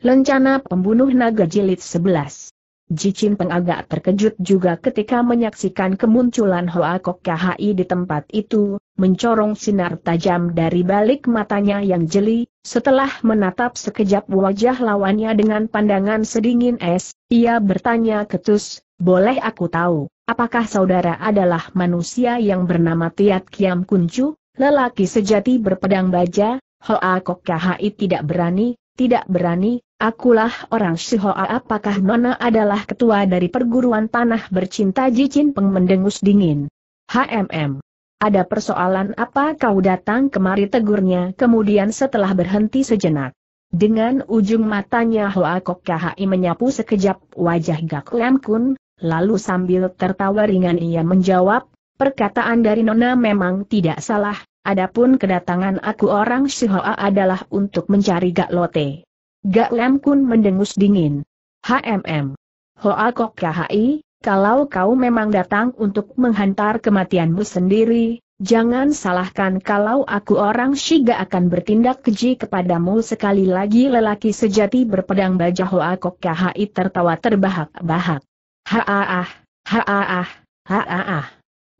Lencana Pembunuh Naga Jilid 11 Jicin Peng agak terkejut juga ketika menyaksikan kemunculan Hoa Kok KHI di tempat itu, mencorong sinar tajam dari balik matanya yang jeli, setelah menatap sekejap wajah lawannya dengan pandangan sedingin es, ia bertanya ketus, boleh aku tahu, apakah saudara adalah manusia yang bernama Tiat Kiam Kuncu, lelaki sejati berpedang baja, Hoa Kok KHI tidak berani, tidak berani, Akulah orang Sihoa apakah Nona adalah ketua dari perguruan tanah bercinta Jicin Peng mendengus dingin. HMM. Ada persoalan apa kau datang kemari tegurnya kemudian setelah berhenti sejenak. Dengan ujung matanya Hoa Kok Kahai menyapu sekejap wajah Gak Lam Kun, lalu sambil tertawa ringan ia menjawab, perkataan dari Nona memang tidak salah, adapun kedatangan aku orang Sihoa adalah untuk mencari Gak Lote. Gak Lem Kun mendengus dingin. HMM. Hoa Kok KHI, kalau kau memang datang untuk menghantar kematianmu sendiri, jangan salahkan kalau aku orang Shiga akan bertindak keji kepadamu sekali lagi lelaki sejati berpedang baja Hoa Kok KHI tertawa terbahak-bahak. Haaah, haaah, haaah.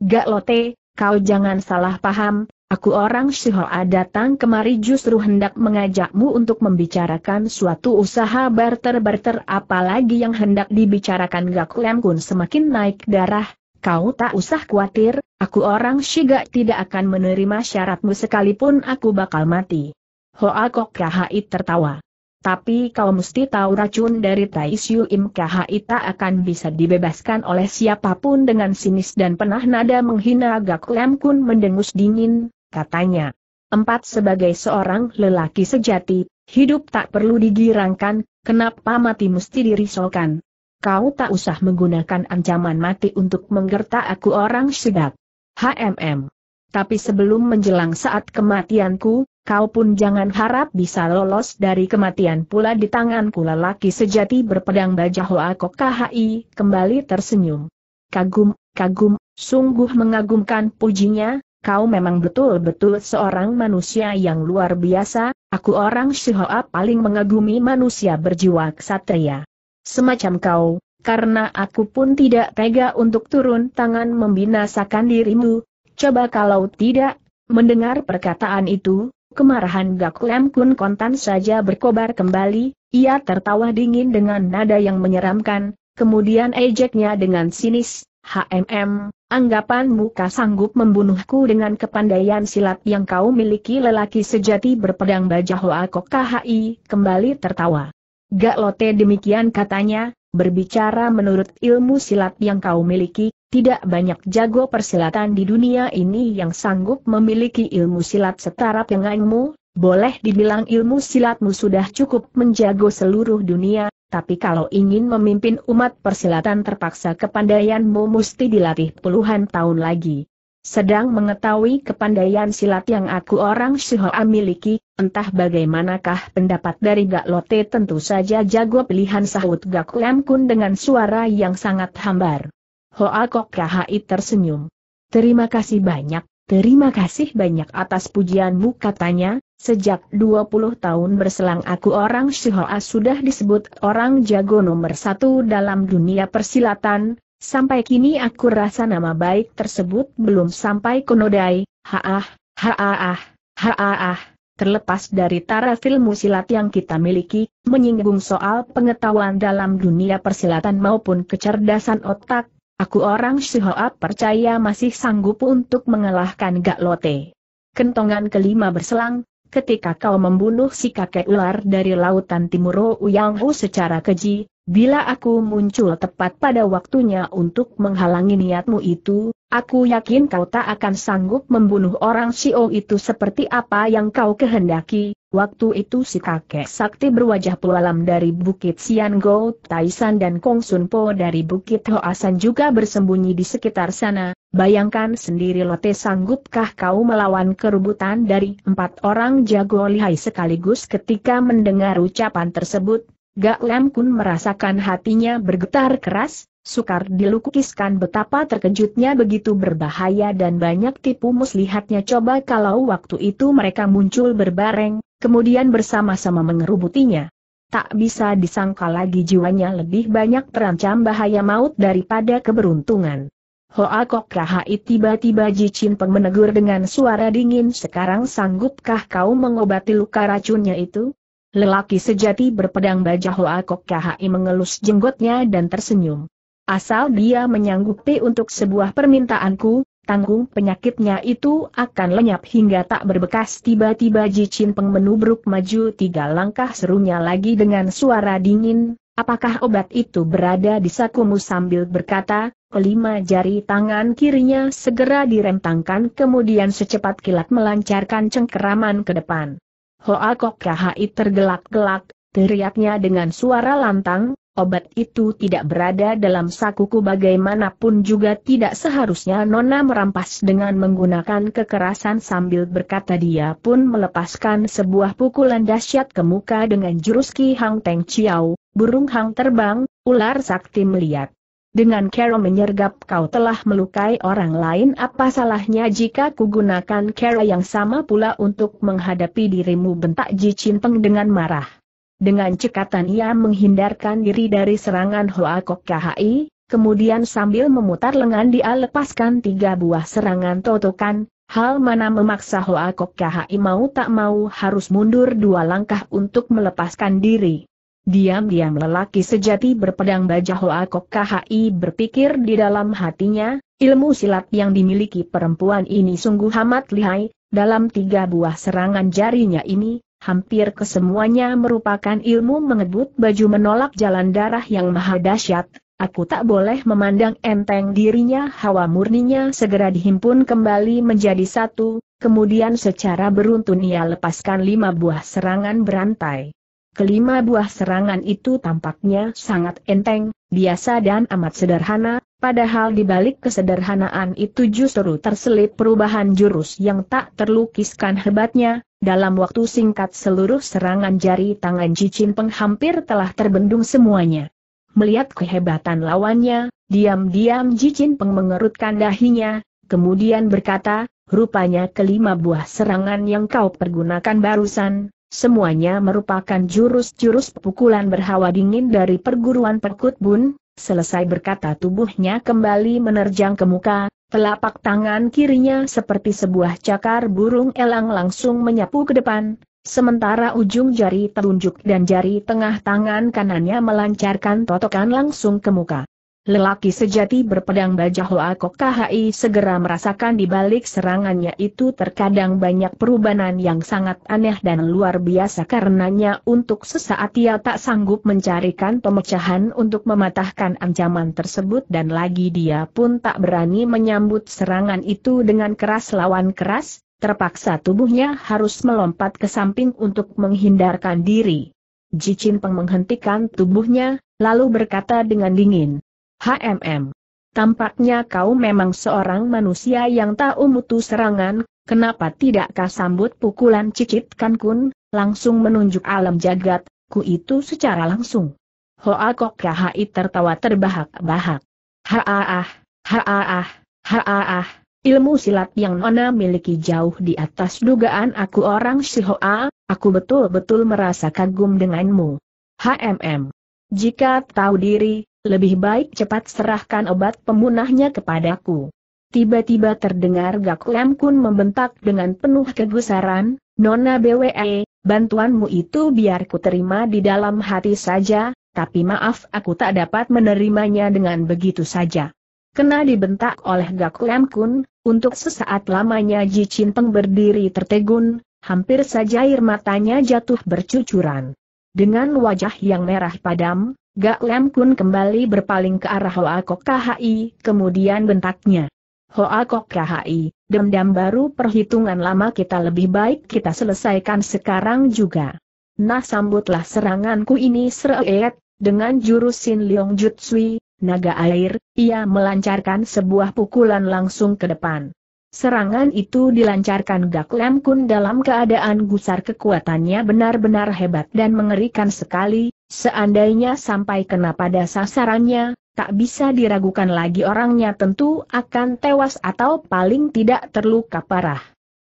Gak lote, kau jangan salah paham, Aku orang Shihoa datang kemari justru hendak mengajakmu untuk membicarakan suatu usaha barter-barter apalagi yang hendak dibicarakan Gak Lem Kun semakin naik darah, kau tak usah khawatir, aku orang Shiga tidak akan menerima syaratmu sekalipun aku bakal mati. Hoa Kok Kahai tertawa. Tapi kau mesti tahu racun dari Tai Siu Im Kahai tak akan bisa dibebaskan oleh siapapun dengan sinis dan penah nada menghina Gak Lem Kun mendengus dingin, katanya. Empat sebagai seorang lelaki sejati, hidup tak perlu digirangkan, kenapa mati mesti dirisaukan. Kau tak usah menggunakan ancaman mati untuk menggertak aku orang sedap. HMM. Tapi sebelum menjelang saat kematianku, kau pun jangan harap bisa lolos dari kematian pula di tanganku lelaki sejati berpedang baja Hoako KHI kembali tersenyum. Kagum, kagum, sungguh mengagumkan pujinya, kau memang betul-betul seorang manusia yang luar biasa, aku orang Shihoa paling mengagumi manusia berjiwa ksatria. Semacam kau, karena aku pun tidak tega untuk turun tangan membinasakan dirimu, coba kalau tidak, mendengar perkataan itu, kemarahan Gak Lem Kun kontan saja berkobar kembali, ia tertawa dingin dengan nada yang menyeramkan, kemudian ejeknya dengan sinis, HMM, Anggapanmu muka sanggup membunuhku dengan kepandaian silat yang kau miliki lelaki sejati berpedang baja Bajahoa KHI, kembali tertawa. Gak lote demikian katanya, berbicara menurut ilmu silat yang kau miliki, tidak banyak jago persilatan di dunia ini yang sanggup memiliki ilmu silat setara denganmu, boleh dibilang ilmu silatmu sudah cukup menjago seluruh dunia, tapi kalau ingin memimpin umat persilatan terpaksa kepandaianmu mesti dilatih puluhan tahun lagi. Sedang mengetahui kepandaian silat yang aku orang Shihoa miliki, entah bagaimanakah pendapat dari Gak Lote tentu saja jago pilihan sahut Gak Lam Kun dengan suara yang sangat hambar. Hoa Kok Kahai tersenyum. Terima kasih banyak, terima kasih banyak atas pujianmu katanya, Sejak 20 tahun berselang aku orang Shihoa sudah disebut orang jago nomor satu dalam dunia persilatan, sampai kini aku rasa nama baik tersebut belum sampai konodai, haah, haah, haah. Terlepas dari taraf ilmu silat yang kita miliki, menyinggung soal pengetahuan dalam dunia persilatan maupun kecerdasan otak, aku orang Shihoa percaya masih sanggup untuk mengalahkan Gak Lote. Kentongan kelima berselang, ketika kau membunuh si kakek ular dari lautan timur Yang Hu secara keji, bila aku muncul tepat pada waktunya untuk menghalangi niatmu itu, aku yakin kau tak akan sanggup membunuh orang Xiao itu seperti apa yang kau kehendaki, Waktu itu si kakek sakti berwajah pualam dari Bukit Go, Taisan dan Kong Sun Po dari Bukit Hoasan juga bersembunyi di sekitar sana. Bayangkan sendiri Lote sanggupkah kau melawan kerubutan dari empat orang jago lihai sekaligus ketika mendengar ucapan tersebut? Gak Lem Kun merasakan hatinya bergetar keras, Sukar dilukiskan betapa terkejutnya begitu berbahaya dan banyak tipu muslihatnya coba kalau waktu itu mereka muncul berbareng, kemudian bersama-sama mengerubutinya. Tak bisa disangka lagi jiwanya lebih banyak terancam bahaya maut daripada keberuntungan. Hoa Kok Kahai tiba-tiba Jicin Peng menegur dengan suara dingin sekarang sanggupkah kau mengobati luka racunnya itu? Lelaki sejati berpedang baja Hoa Kok Kahai mengelus jenggotnya dan tersenyum. Asal dia menyanggupi untuk sebuah permintaanku, tanggung penyakitnya itu akan lenyap hingga tak berbekas tiba-tiba Jicin Peng menubruk maju tiga langkah serunya lagi dengan suara dingin, apakah obat itu berada di sakumu sambil berkata, kelima jari tangan kirinya segera direntangkan kemudian secepat kilat melancarkan cengkeraman ke depan. Hoa Kok Kahai tergelak-gelak, teriaknya dengan suara lantang, Obat itu tidak berada dalam sakuku bagaimanapun juga tidak seharusnya Nona merampas dengan menggunakan kekerasan sambil berkata dia pun melepaskan sebuah pukulan dahsyat ke muka dengan jurus Ki Hang Teng Chiao, burung hang terbang, ular sakti melihat. Dengan kero menyergap kau telah melukai orang lain apa salahnya jika ku gunakan cara yang sama pula untuk menghadapi dirimu bentak Ji Peng dengan marah. Dengan cekatan ia menghindarkan diri dari serangan Hoa Kok KHI, kemudian sambil memutar lengan dia lepaskan tiga buah serangan totokan, hal mana memaksa Hoa Kok KHI mau tak mau harus mundur dua langkah untuk melepaskan diri. Diam-diam lelaki sejati berpedang baja Hoa Kok KHI berpikir di dalam hatinya, ilmu silat yang dimiliki perempuan ini sungguh amat lihai, dalam tiga buah serangan jarinya ini, hampir kesemuanya merupakan ilmu mengebut baju menolak jalan darah yang maha dahsyat. Aku tak boleh memandang enteng dirinya hawa murninya segera dihimpun kembali menjadi satu, kemudian secara beruntun ia lepaskan lima buah serangan berantai. Kelima buah serangan itu tampaknya sangat enteng, biasa dan amat sederhana, padahal di balik kesederhanaan itu justru terselip perubahan jurus yang tak terlukiskan hebatnya, dalam waktu singkat seluruh serangan jari tangan Jicin Peng hampir telah terbendung semuanya. Melihat kehebatan lawannya, diam-diam Jicin Peng mengerutkan dahinya, kemudian berkata, rupanya kelima buah serangan yang kau pergunakan barusan, semuanya merupakan jurus-jurus pukulan berhawa dingin dari perguruan Perkut Bun, selesai berkata tubuhnya kembali menerjang ke muka, Telapak tangan kirinya seperti sebuah cakar burung elang langsung menyapu ke depan, sementara ujung jari telunjuk dan jari tengah tangan kanannya melancarkan totokan langsung ke muka. Lelaki sejati berpedang baja Loakok KHI segera merasakan di balik serangannya itu terkadang banyak perubahan yang sangat aneh dan luar biasa karenanya untuk sesaat ia tak sanggup mencarikan pemecahan untuk mematahkan ancaman tersebut dan lagi dia pun tak berani menyambut serangan itu dengan keras lawan keras, terpaksa tubuhnya harus melompat ke samping untuk menghindarkan diri. Jicin Peng menghentikan tubuhnya, lalu berkata dengan dingin. HMM. Tampaknya kau memang seorang manusia yang tahu mutu serangan, kenapa tidak kau sambut pukulan cicit kankun, langsung menunjuk alam jagat, ku itu secara langsung. Hoa kok kahai tertawa terbahak-bahak. Haaah, haaah, haaah, ilmu silat yang nona miliki jauh di atas dugaan aku orang si Hoa, aku betul-betul merasa kagum denganmu. HMM. Jika tahu diri, lebih baik cepat serahkan obat pemunahnya kepadaku. Tiba-tiba terdengar Gak Lem Kun membentak dengan penuh kegusaran, Nona BWE, bantuanmu itu biar ku terima di dalam hati saja, tapi maaf aku tak dapat menerimanya dengan begitu saja. Kena dibentak oleh Gak Lem Kun, untuk sesaat lamanya Ji Cinteng berdiri tertegun, hampir saja air matanya jatuh bercucuran. Dengan wajah yang merah padam, Gak Lem Kun kembali berpaling ke arah Hoa Kok Khi, kemudian bentaknya. Hoa Kok Khi, dendam baru perhitungan lama kita lebih baik kita selesaikan sekarang juga. Nah sambutlah seranganku ini sereet, dengan jurus Sin Leong Jutsui, naga air, ia melancarkan sebuah pukulan langsung ke depan. Serangan itu dilancarkan Gak Lem Kun dalam keadaan gusar kekuatannya benar-benar hebat dan mengerikan sekali, Seandainya sampai kena pada sasarannya, tak bisa diragukan lagi orangnya tentu akan tewas atau paling tidak terluka parah.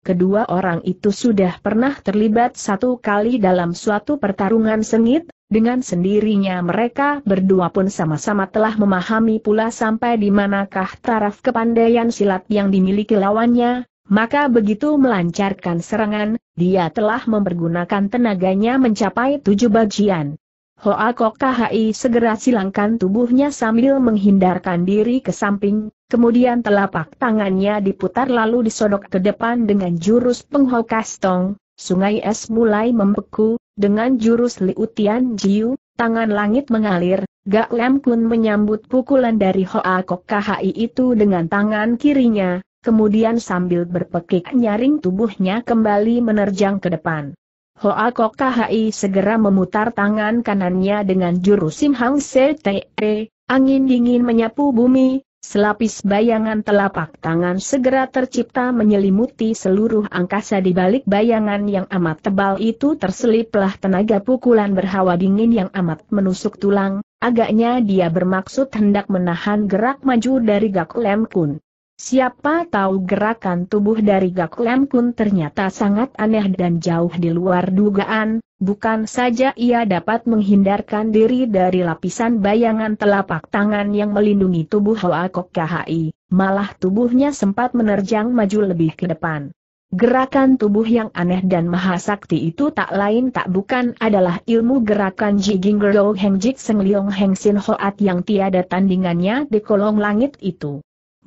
Kedua orang itu sudah pernah terlibat satu kali dalam suatu pertarungan sengit, dengan sendirinya mereka berdua pun sama-sama telah memahami pula sampai di manakah taraf kepandaian silat yang dimiliki lawannya, maka begitu melancarkan serangan, dia telah mempergunakan tenaganya mencapai tujuh bagian. Hoa Kok segera silangkan tubuhnya sambil menghindarkan diri ke samping, kemudian telapak tangannya diputar lalu disodok ke depan dengan jurus penghau kastong, sungai es mulai membeku, dengan jurus liutian jiu, tangan langit mengalir, Gak Lem Kun menyambut pukulan dari Hoa Kok itu dengan tangan kirinya, kemudian sambil berpekik nyaring tubuhnya kembali menerjang ke depan. Hoa Kok Khai segera memutar tangan kanannya dengan jurus Sim Hang Se e. angin dingin menyapu bumi, selapis bayangan telapak tangan segera tercipta menyelimuti seluruh angkasa di balik bayangan yang amat tebal itu terseliplah tenaga pukulan berhawa dingin yang amat menusuk tulang, agaknya dia bermaksud hendak menahan gerak maju dari Gak Lem Kun. Siapa tahu gerakan tubuh dari Gak Lem Kun ternyata sangat aneh dan jauh di luar dugaan, bukan saja ia dapat menghindarkan diri dari lapisan bayangan telapak tangan yang melindungi tubuh Hoa Kok KHI, malah tubuhnya sempat menerjang maju lebih ke depan. Gerakan tubuh yang aneh dan maha sakti itu tak lain tak bukan adalah ilmu gerakan Jiging Gerou Heng Jik Seng Heng Sin Hoat yang tiada tandingannya di kolong langit itu.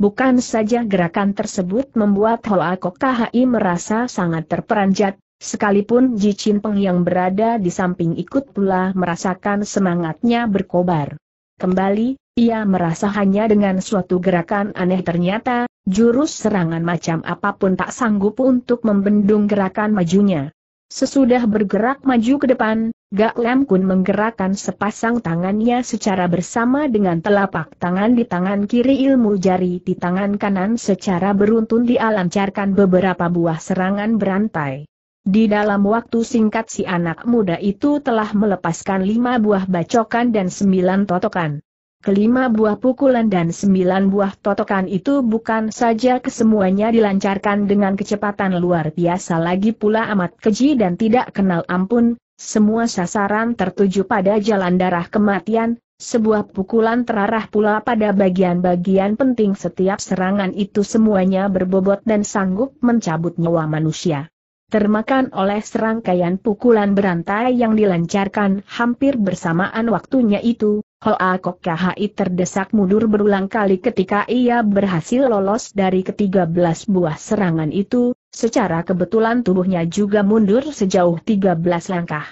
Bukan saja gerakan tersebut membuat Hoa Kok merasa sangat terperanjat, sekalipun Ji Peng yang berada di samping ikut pula merasakan semangatnya berkobar. Kembali, ia merasa hanya dengan suatu gerakan aneh ternyata, jurus serangan macam apapun tak sanggup untuk membendung gerakan majunya. Sesudah bergerak maju ke depan, Gak Lam Kun menggerakkan sepasang tangannya secara bersama dengan telapak tangan di tangan kiri ilmu jari di tangan kanan secara beruntun dialancarkan beberapa buah serangan berantai. Di dalam waktu singkat si anak muda itu telah melepaskan lima buah bacokan dan sembilan totokan. Kelima buah pukulan dan sembilan buah totokan itu bukan saja kesemuanya dilancarkan dengan kecepatan luar biasa lagi pula amat keji dan tidak kenal ampun, semua sasaran tertuju pada jalan darah kematian, sebuah pukulan terarah pula pada bagian-bagian penting setiap serangan itu semuanya berbobot dan sanggup mencabut nyawa manusia. Termakan oleh serangkaian pukulan berantai yang dilancarkan hampir bersamaan waktunya itu, Hoa Kok Khai terdesak mundur berulang kali ketika ia berhasil lolos dari ketiga belas buah serangan itu, Secara kebetulan tubuhnya juga mundur sejauh 13 langkah.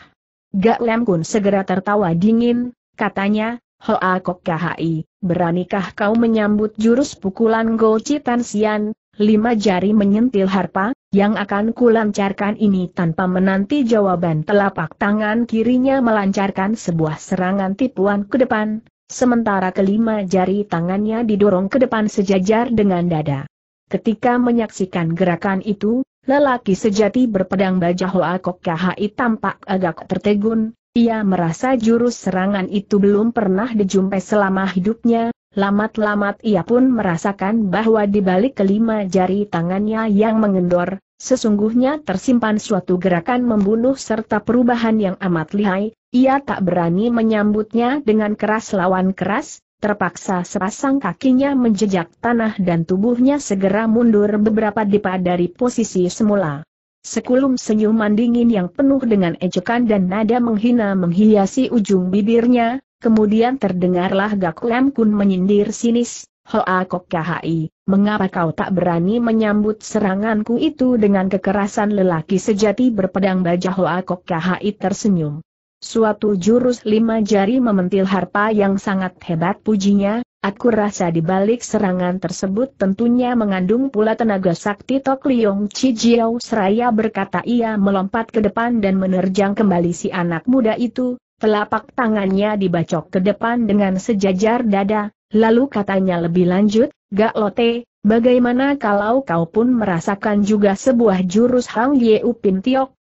Gak Lem Kun segera tertawa dingin, katanya, Hoa Kok Khai, beranikah kau menyambut jurus pukulan Go Citan Sian, lima jari menyentil harpa, yang akan kulancarkan ini tanpa menanti jawaban telapak tangan kirinya melancarkan sebuah serangan tipuan ke depan, sementara kelima jari tangannya didorong ke depan sejajar dengan dada. Ketika menyaksikan gerakan itu, lelaki sejati berpedang baja Hoa kahai tampak agak tertegun, ia merasa jurus serangan itu belum pernah dijumpai selama hidupnya, lamat-lamat ia pun merasakan bahwa di balik kelima jari tangannya yang mengendor, sesungguhnya tersimpan suatu gerakan membunuh serta perubahan yang amat lihai, ia tak berani menyambutnya dengan keras lawan keras, terpaksa sepasang kakinya menjejak tanah dan tubuhnya segera mundur beberapa depa dari posisi semula. Sekulum senyuman dingin yang penuh dengan ejekan dan nada menghina menghiasi ujung bibirnya, kemudian terdengarlah Gak Lem Kun menyindir sinis, Hoa Kok Kahai, mengapa kau tak berani menyambut seranganku itu dengan kekerasan lelaki sejati berpedang baja Hoa Kok Kahai tersenyum. Suatu jurus lima jari mementil harpa yang sangat hebat pujinya, aku rasa di balik serangan tersebut tentunya mengandung pula tenaga sakti Tok Liong Chi Seraya berkata ia melompat ke depan dan menerjang kembali si anak muda itu, telapak tangannya dibacok ke depan dengan sejajar dada, lalu katanya lebih lanjut, Gak Lote, bagaimana kalau kau pun merasakan juga sebuah jurus Hang Ye Upin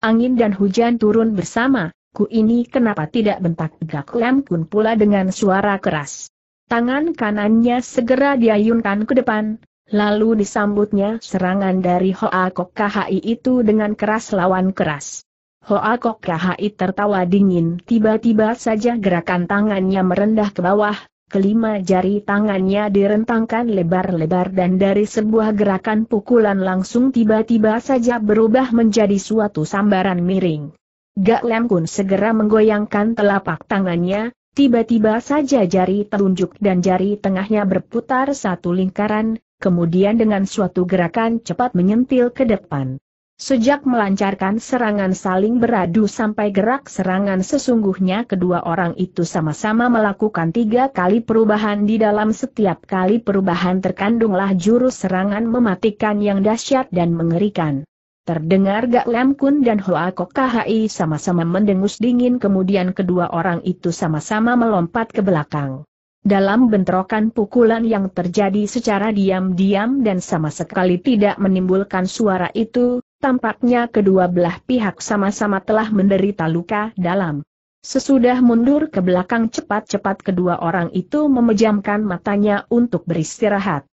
angin dan hujan turun bersama, Ku ini kenapa tidak bentak gak Lam Kun pula dengan suara keras. Tangan kanannya segera diayunkan ke depan, lalu disambutnya serangan dari Hoa Kok KHI itu dengan keras lawan keras. Hoa Kok KHI tertawa dingin tiba-tiba saja gerakan tangannya merendah ke bawah, Kelima jari tangannya direntangkan lebar-lebar dan dari sebuah gerakan pukulan langsung tiba-tiba saja berubah menjadi suatu sambaran miring. Gak Lem Kun segera menggoyangkan telapak tangannya, tiba-tiba saja jari telunjuk dan jari tengahnya berputar satu lingkaran, kemudian dengan suatu gerakan cepat menyentil ke depan. Sejak melancarkan serangan saling beradu sampai gerak serangan sesungguhnya kedua orang itu sama-sama melakukan tiga kali perubahan di dalam setiap kali perubahan terkandunglah jurus serangan mematikan yang dahsyat dan mengerikan. Terdengar Gak Lam Kun dan Hoa Kok KHI sama-sama mendengus dingin kemudian kedua orang itu sama-sama melompat ke belakang. Dalam bentrokan pukulan yang terjadi secara diam-diam dan sama sekali tidak menimbulkan suara itu, tampaknya kedua belah pihak sama-sama telah menderita luka dalam. Sesudah mundur ke belakang cepat-cepat kedua orang itu memejamkan matanya untuk beristirahat.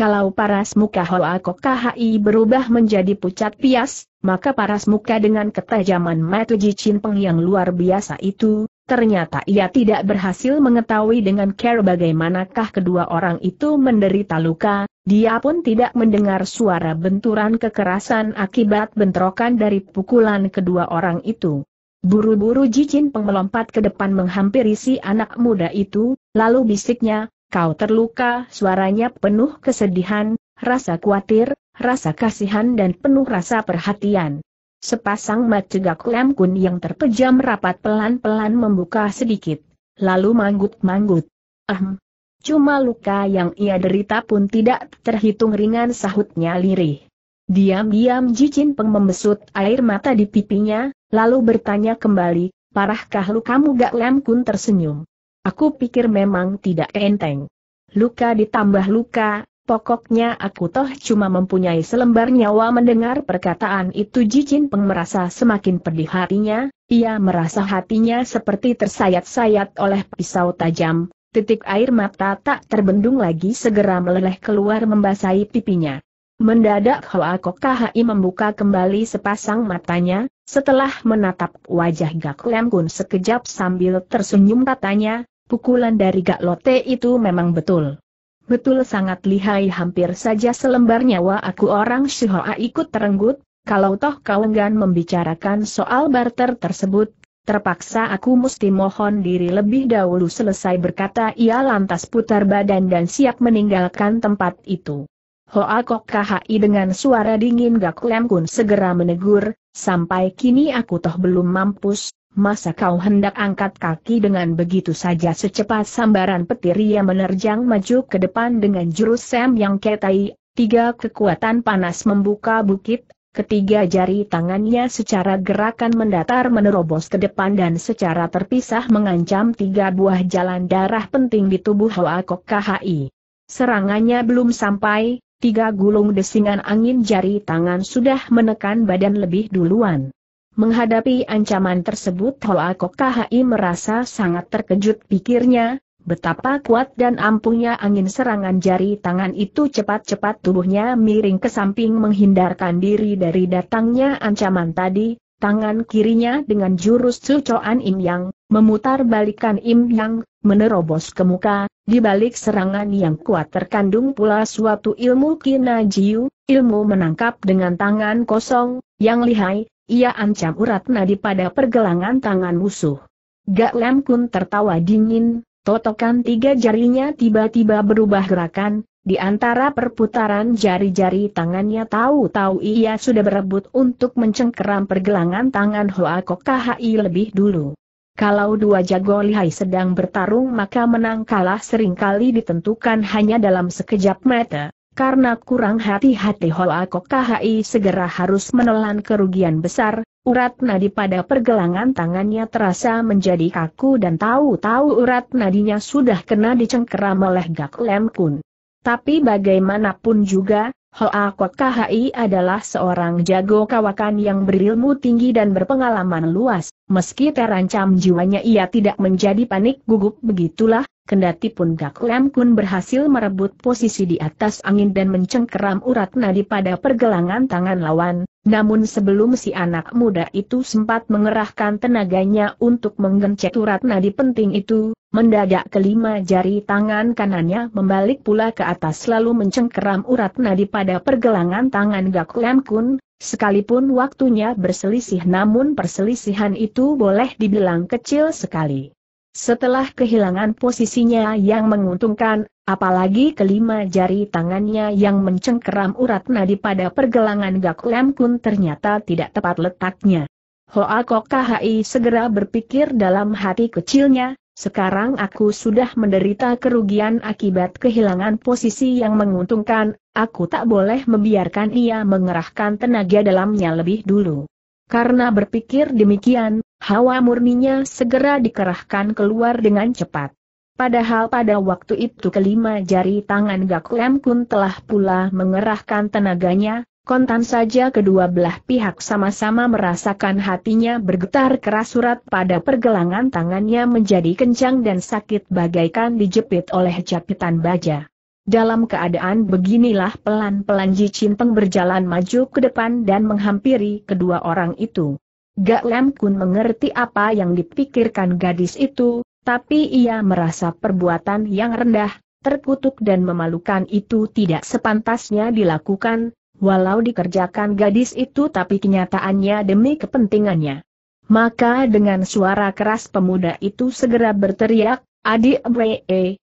Kalau paras muka Hoa Kokahi berubah menjadi pucat pias, maka paras muka dengan ketajaman mata Jicin Peng yang luar biasa itu, ternyata ia tidak berhasil mengetahui dengan care bagaimanakah kedua orang itu menderita luka, dia pun tidak mendengar suara benturan kekerasan akibat bentrokan dari pukulan kedua orang itu. Buru-buru Jicin Peng melompat ke depan menghampiri si anak muda itu, lalu bisiknya, kau terluka, suaranya penuh kesedihan, rasa khawatir, rasa kasihan dan penuh rasa perhatian. Sepasang mata cegak lem Kun yang terpejam rapat pelan-pelan membuka sedikit, lalu manggut-manggut. Ahem. Cuma luka yang ia derita pun tidak terhitung ringan sahutnya lirih. Diam-diam Jicin Peng membesut air mata di pipinya, lalu bertanya kembali, parahkah lukamu Gak lem Kun tersenyum. Aku pikir memang tidak enteng. Luka ditambah luka, pokoknya aku toh cuma mempunyai selembar nyawa mendengar perkataan itu Jicin Peng merasa semakin pedih hatinya, ia merasa hatinya seperti tersayat-sayat oleh pisau tajam, titik air mata tak terbendung lagi segera meleleh keluar membasahi pipinya. Mendadak Hoa Kahai membuka kembali sepasang matanya, setelah menatap wajah Gak Lem sekejap sambil tersenyum katanya, pukulan dari Gak Lote itu memang betul. Betul sangat lihai hampir saja selembar nyawa aku orang Shihoa ikut terenggut, kalau toh kau enggan membicarakan soal barter tersebut, terpaksa aku mesti mohon diri lebih dahulu selesai berkata ia lantas putar badan dan siap meninggalkan tempat itu. Hoa Kok KHI dengan suara dingin Gak Lem Kun segera menegur, sampai kini aku toh belum mampus, masa kau hendak angkat kaki dengan begitu saja secepat sambaran petir ia menerjang maju ke depan dengan jurus sem yang ketai, tiga kekuatan panas membuka bukit, Ketiga jari tangannya secara gerakan mendatar menerobos ke depan dan secara terpisah mengancam tiga buah jalan darah penting di tubuh Hoa Kok KHI. Serangannya belum sampai, Tiga gulung desingan angin jari tangan sudah menekan badan lebih duluan. Menghadapi ancaman tersebut Hoa KHI merasa sangat terkejut pikirnya, betapa kuat dan ampuhnya angin serangan jari tangan itu cepat-cepat tubuhnya miring ke samping menghindarkan diri dari datangnya ancaman tadi, tangan kirinya dengan jurus sucoan Im Yang, memutar balikan Im Yang, menerobos ke muka, di balik serangan yang kuat terkandung pula suatu ilmu kina jiu, ilmu menangkap dengan tangan kosong, yang lihai, ia ancam urat nadi pada pergelangan tangan musuh. Gak Lem Kun tertawa dingin, totokan tiga jarinya tiba-tiba berubah gerakan, di antara perputaran jari-jari tangannya tahu-tahu ia sudah berebut untuk mencengkeram pergelangan tangan Hoa Hae lebih dulu. Kalau dua jago lihai sedang bertarung maka menang kalah seringkali ditentukan hanya dalam sekejap mata. Karena kurang hati-hati Hoa Hae segera harus menelan kerugian besar, urat nadi pada pergelangan tangannya terasa menjadi kaku dan tahu-tahu urat nadinya sudah kena dicengkeram oleh Gak Lem Kun. Tapi bagaimanapun juga, Hoa Kot KHI adalah seorang jago kawakan yang berilmu tinggi dan berpengalaman luas, meski terancam jiwanya ia tidak menjadi panik gugup begitulah, Kendati pun Gak Lem Kun berhasil merebut posisi di atas angin dan mencengkeram urat nadi pada pergelangan tangan lawan, namun sebelum si anak muda itu sempat mengerahkan tenaganya untuk menggencet urat nadi penting itu, mendadak kelima jari tangan kanannya membalik pula ke atas lalu mencengkeram urat nadi pada pergelangan tangan Gak Lem Kun, sekalipun waktunya berselisih namun perselisihan itu boleh dibilang kecil sekali. Setelah kehilangan posisinya yang menguntungkan, apalagi kelima jari tangannya yang mencengkeram urat nadi pada pergelangan Gak Lam Kun ternyata tidak tepat letaknya. Hoa Kok KHI segera berpikir dalam hati kecilnya, sekarang aku sudah menderita kerugian akibat kehilangan posisi yang menguntungkan, aku tak boleh membiarkan ia mengerahkan tenaga dalamnya lebih dulu. Karena berpikir demikian, hawa murninya segera dikerahkan keluar dengan cepat. Padahal pada waktu itu kelima jari tangan Gakuem Kun telah pula mengerahkan tenaganya, kontan saja kedua belah pihak sama-sama merasakan hatinya bergetar keras surat pada pergelangan tangannya menjadi kencang dan sakit bagaikan dijepit oleh jepitan baja. Dalam keadaan beginilah pelan-pelan Ji Peng berjalan maju ke depan dan menghampiri kedua orang itu. Gak Lem Kun mengerti apa yang dipikirkan gadis itu, tapi ia merasa perbuatan yang rendah, terkutuk dan memalukan itu tidak sepantasnya dilakukan, walau dikerjakan gadis itu tapi kenyataannya demi kepentingannya. Maka dengan suara keras pemuda itu segera berteriak, Adik Bre,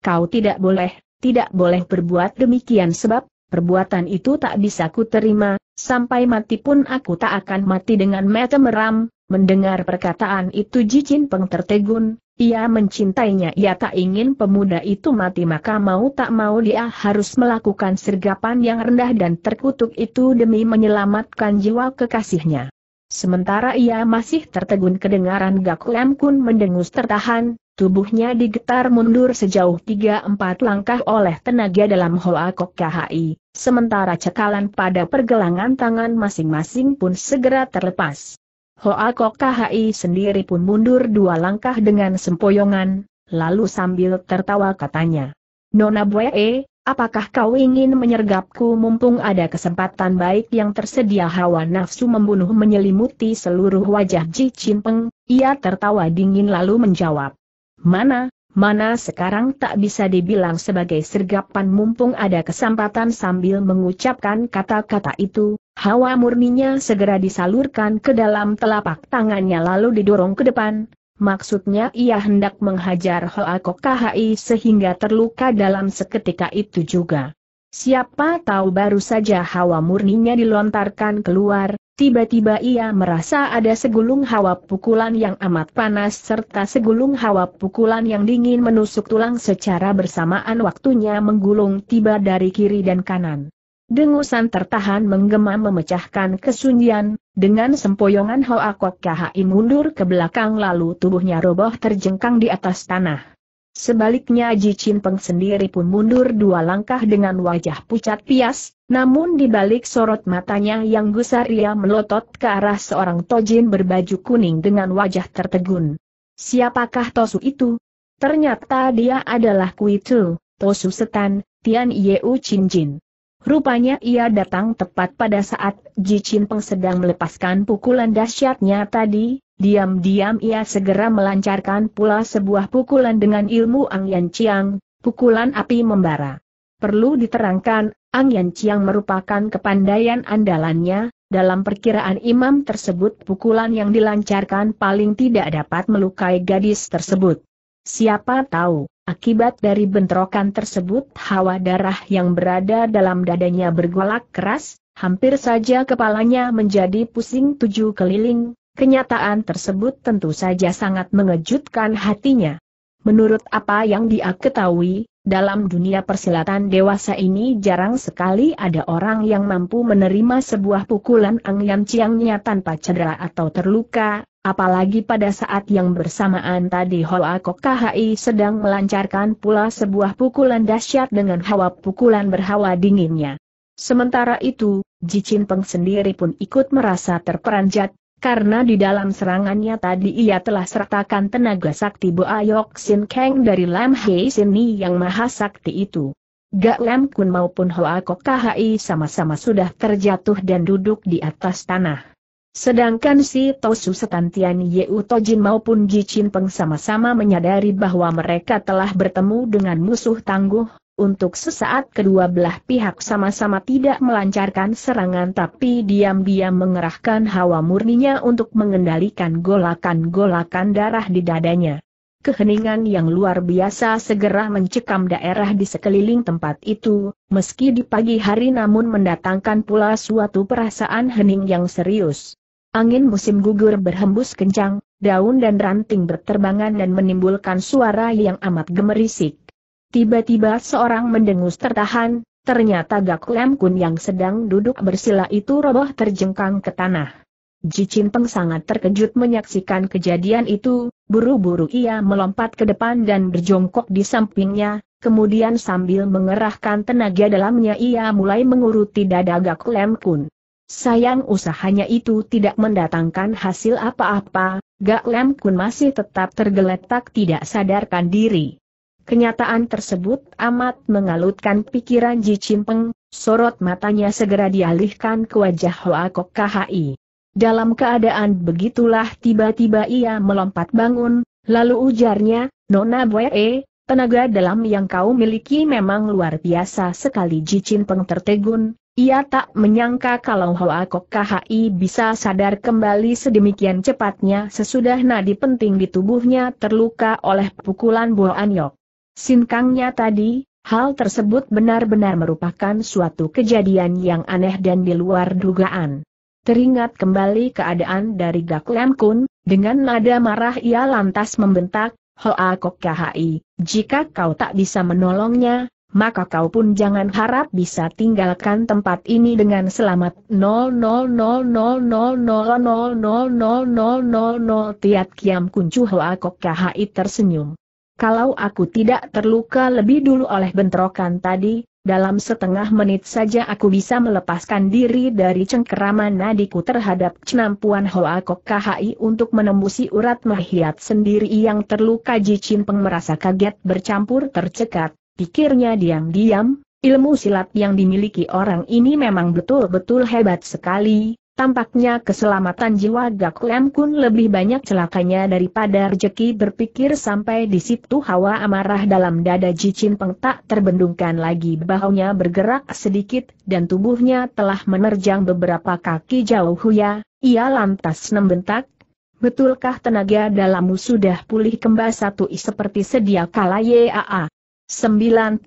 kau tidak boleh tidak boleh berbuat demikian sebab, perbuatan itu tak bisa ku terima, sampai mati pun aku tak akan mati dengan mata meram, mendengar perkataan itu Jicin Peng tertegun, ia mencintainya ia tak ingin pemuda itu mati maka mau tak mau dia harus melakukan sergapan yang rendah dan terkutuk itu demi menyelamatkan jiwa kekasihnya. Sementara ia masih tertegun kedengaran Gakulam Kun mendengus tertahan, Tubuhnya digetar mundur sejauh 3-4 langkah oleh tenaga dalam Hoa Kok KHI, sementara cekalan pada pergelangan tangan masing-masing pun segera terlepas. Hoa Kok KHI sendiri pun mundur dua langkah dengan sempoyongan, lalu sambil tertawa katanya. Nona Bue, apakah kau ingin menyergapku mumpung ada kesempatan baik yang tersedia hawa nafsu membunuh menyelimuti seluruh wajah Ji Peng? Ia tertawa dingin lalu menjawab. Mana, mana sekarang tak bisa dibilang sebagai sergapan mumpung ada kesempatan sambil mengucapkan kata-kata itu, hawa murninya segera disalurkan ke dalam telapak tangannya lalu didorong ke depan, Maksudnya ia hendak menghajar Hoa Khi sehingga terluka dalam seketika itu juga. Siapa tahu baru saja hawa murninya dilontarkan keluar, Tiba-tiba ia merasa ada segulung hawa pukulan yang amat panas serta segulung hawa pukulan yang dingin menusuk tulang secara bersamaan waktunya menggulung tiba dari kiri dan kanan. Dengusan tertahan menggema memecahkan kesunyian, dengan sempoyongan Hoa Kok Kahai mundur ke belakang lalu tubuhnya roboh terjengkang di atas tanah. Sebaliknya Ji Chin Peng sendiri pun mundur dua langkah dengan wajah pucat pias, namun di balik sorot matanya yang gusar ia melotot ke arah seorang tojin berbaju kuning dengan wajah tertegun. Siapakah Tosu itu? Ternyata dia adalah Kuitu, Tosu Setan, Tian Yeu Chin Jin. Rupanya ia datang tepat pada saat Ji Chin Peng sedang melepaskan pukulan dahsyatnya tadi, diam-diam ia segera melancarkan pula sebuah pukulan dengan ilmu Ang Yan Chiang, pukulan api membara. Perlu diterangkan, Ang Yan Chiang merupakan kepandaian andalannya, dalam perkiraan imam tersebut pukulan yang dilancarkan paling tidak dapat melukai gadis tersebut. Siapa tahu, akibat dari bentrokan tersebut hawa darah yang berada dalam dadanya bergolak keras, hampir saja kepalanya menjadi pusing tujuh keliling, kenyataan tersebut tentu saja sangat mengejutkan hatinya. Menurut apa yang dia ketahui, dalam dunia persilatan dewasa ini jarang sekali ada orang yang mampu menerima sebuah pukulan angyan ciangnya tanpa cedera atau terluka, apalagi pada saat yang bersamaan tadi Hoa Kokhai sedang melancarkan pula sebuah pukulan dahsyat dengan hawa pukulan berhawa dinginnya. Sementara itu, Jicin Peng sendiri pun ikut merasa terperanjat, karena di dalam serangannya tadi ia telah sertakan tenaga sakti Boayok Sin Kang dari Lam Hei Sini yang maha sakti itu. Gak Lam Kun maupun Hoa Kok Kahai sama-sama sudah terjatuh dan duduk di atas tanah. Sedangkan si Tosu Setantian Yeu Tojin maupun Ji Chin Peng sama-sama menyadari bahwa mereka telah bertemu dengan musuh tangguh, untuk sesaat kedua belah pihak sama-sama tidak melancarkan serangan tapi diam-diam mengerahkan hawa murninya untuk mengendalikan golakan-golakan darah di dadanya. Keheningan yang luar biasa segera mencekam daerah di sekeliling tempat itu, meski di pagi hari namun mendatangkan pula suatu perasaan hening yang serius. Angin musim gugur berhembus kencang, daun dan ranting berterbangan dan menimbulkan suara yang amat gemerisik. Tiba-tiba seorang mendengus tertahan, ternyata Gak Lem Kun yang sedang duduk bersila itu roboh terjengkang ke tanah. Jicin Peng sangat terkejut menyaksikan kejadian itu, buru-buru ia melompat ke depan dan berjongkok di sampingnya, kemudian sambil mengerahkan tenaga dalamnya ia mulai menguruti dada Gak Lem Kun. Sayang usahanya itu tidak mendatangkan hasil apa-apa, Gak Lem Kun masih tetap tergeletak tidak sadarkan diri. Kenyataan tersebut amat mengalutkan pikiran Ji Chimpeng, sorot matanya segera dialihkan ke wajah Hoa Kok KHI. Dalam keadaan begitulah tiba-tiba ia melompat bangun, lalu ujarnya, Nona Boe, tenaga dalam yang kau miliki memang luar biasa sekali Ji Chimpeng tertegun, ia tak menyangka kalau Hoa Kok KHI bisa sadar kembali sedemikian cepatnya sesudah nadi penting di tubuhnya terluka oleh pukulan Bo Anyok. Sinkangnya tadi, hal tersebut benar-benar merupakan suatu kejadian yang aneh dan di luar dugaan. Teringat kembali keadaan dari Gak Lam Kun, dengan nada marah ia lantas membentak, Hoa Kok Kahai, jika kau tak bisa menolongnya, maka kau pun jangan harap bisa tinggalkan tempat ini dengan selamat. Tiat Kiam Kuncu Hoa Kok Kahai tersenyum. Kalau aku tidak terluka lebih dulu oleh bentrokan tadi, dalam setengah menit saja aku bisa melepaskan diri dari cengkeraman nadiku terhadap cenampuan Hoa Kok KHI untuk menembusi urat mahiat sendiri yang terluka Jicin Peng merasa kaget bercampur tercekat, pikirnya diam-diam, ilmu silat yang dimiliki orang ini memang betul-betul hebat sekali, Tampaknya keselamatan jiwa Gak Lem Kun lebih banyak celakanya daripada rejeki berpikir sampai di situ hawa amarah dalam dada Jicin Peng tak terbendungkan lagi bahunya bergerak sedikit dan tubuhnya telah menerjang beberapa kaki jauh Huya, ia lantas membentak, Betulkah tenaga dalammu sudah pulih kembali satu seperti sedia kala YAA? 90%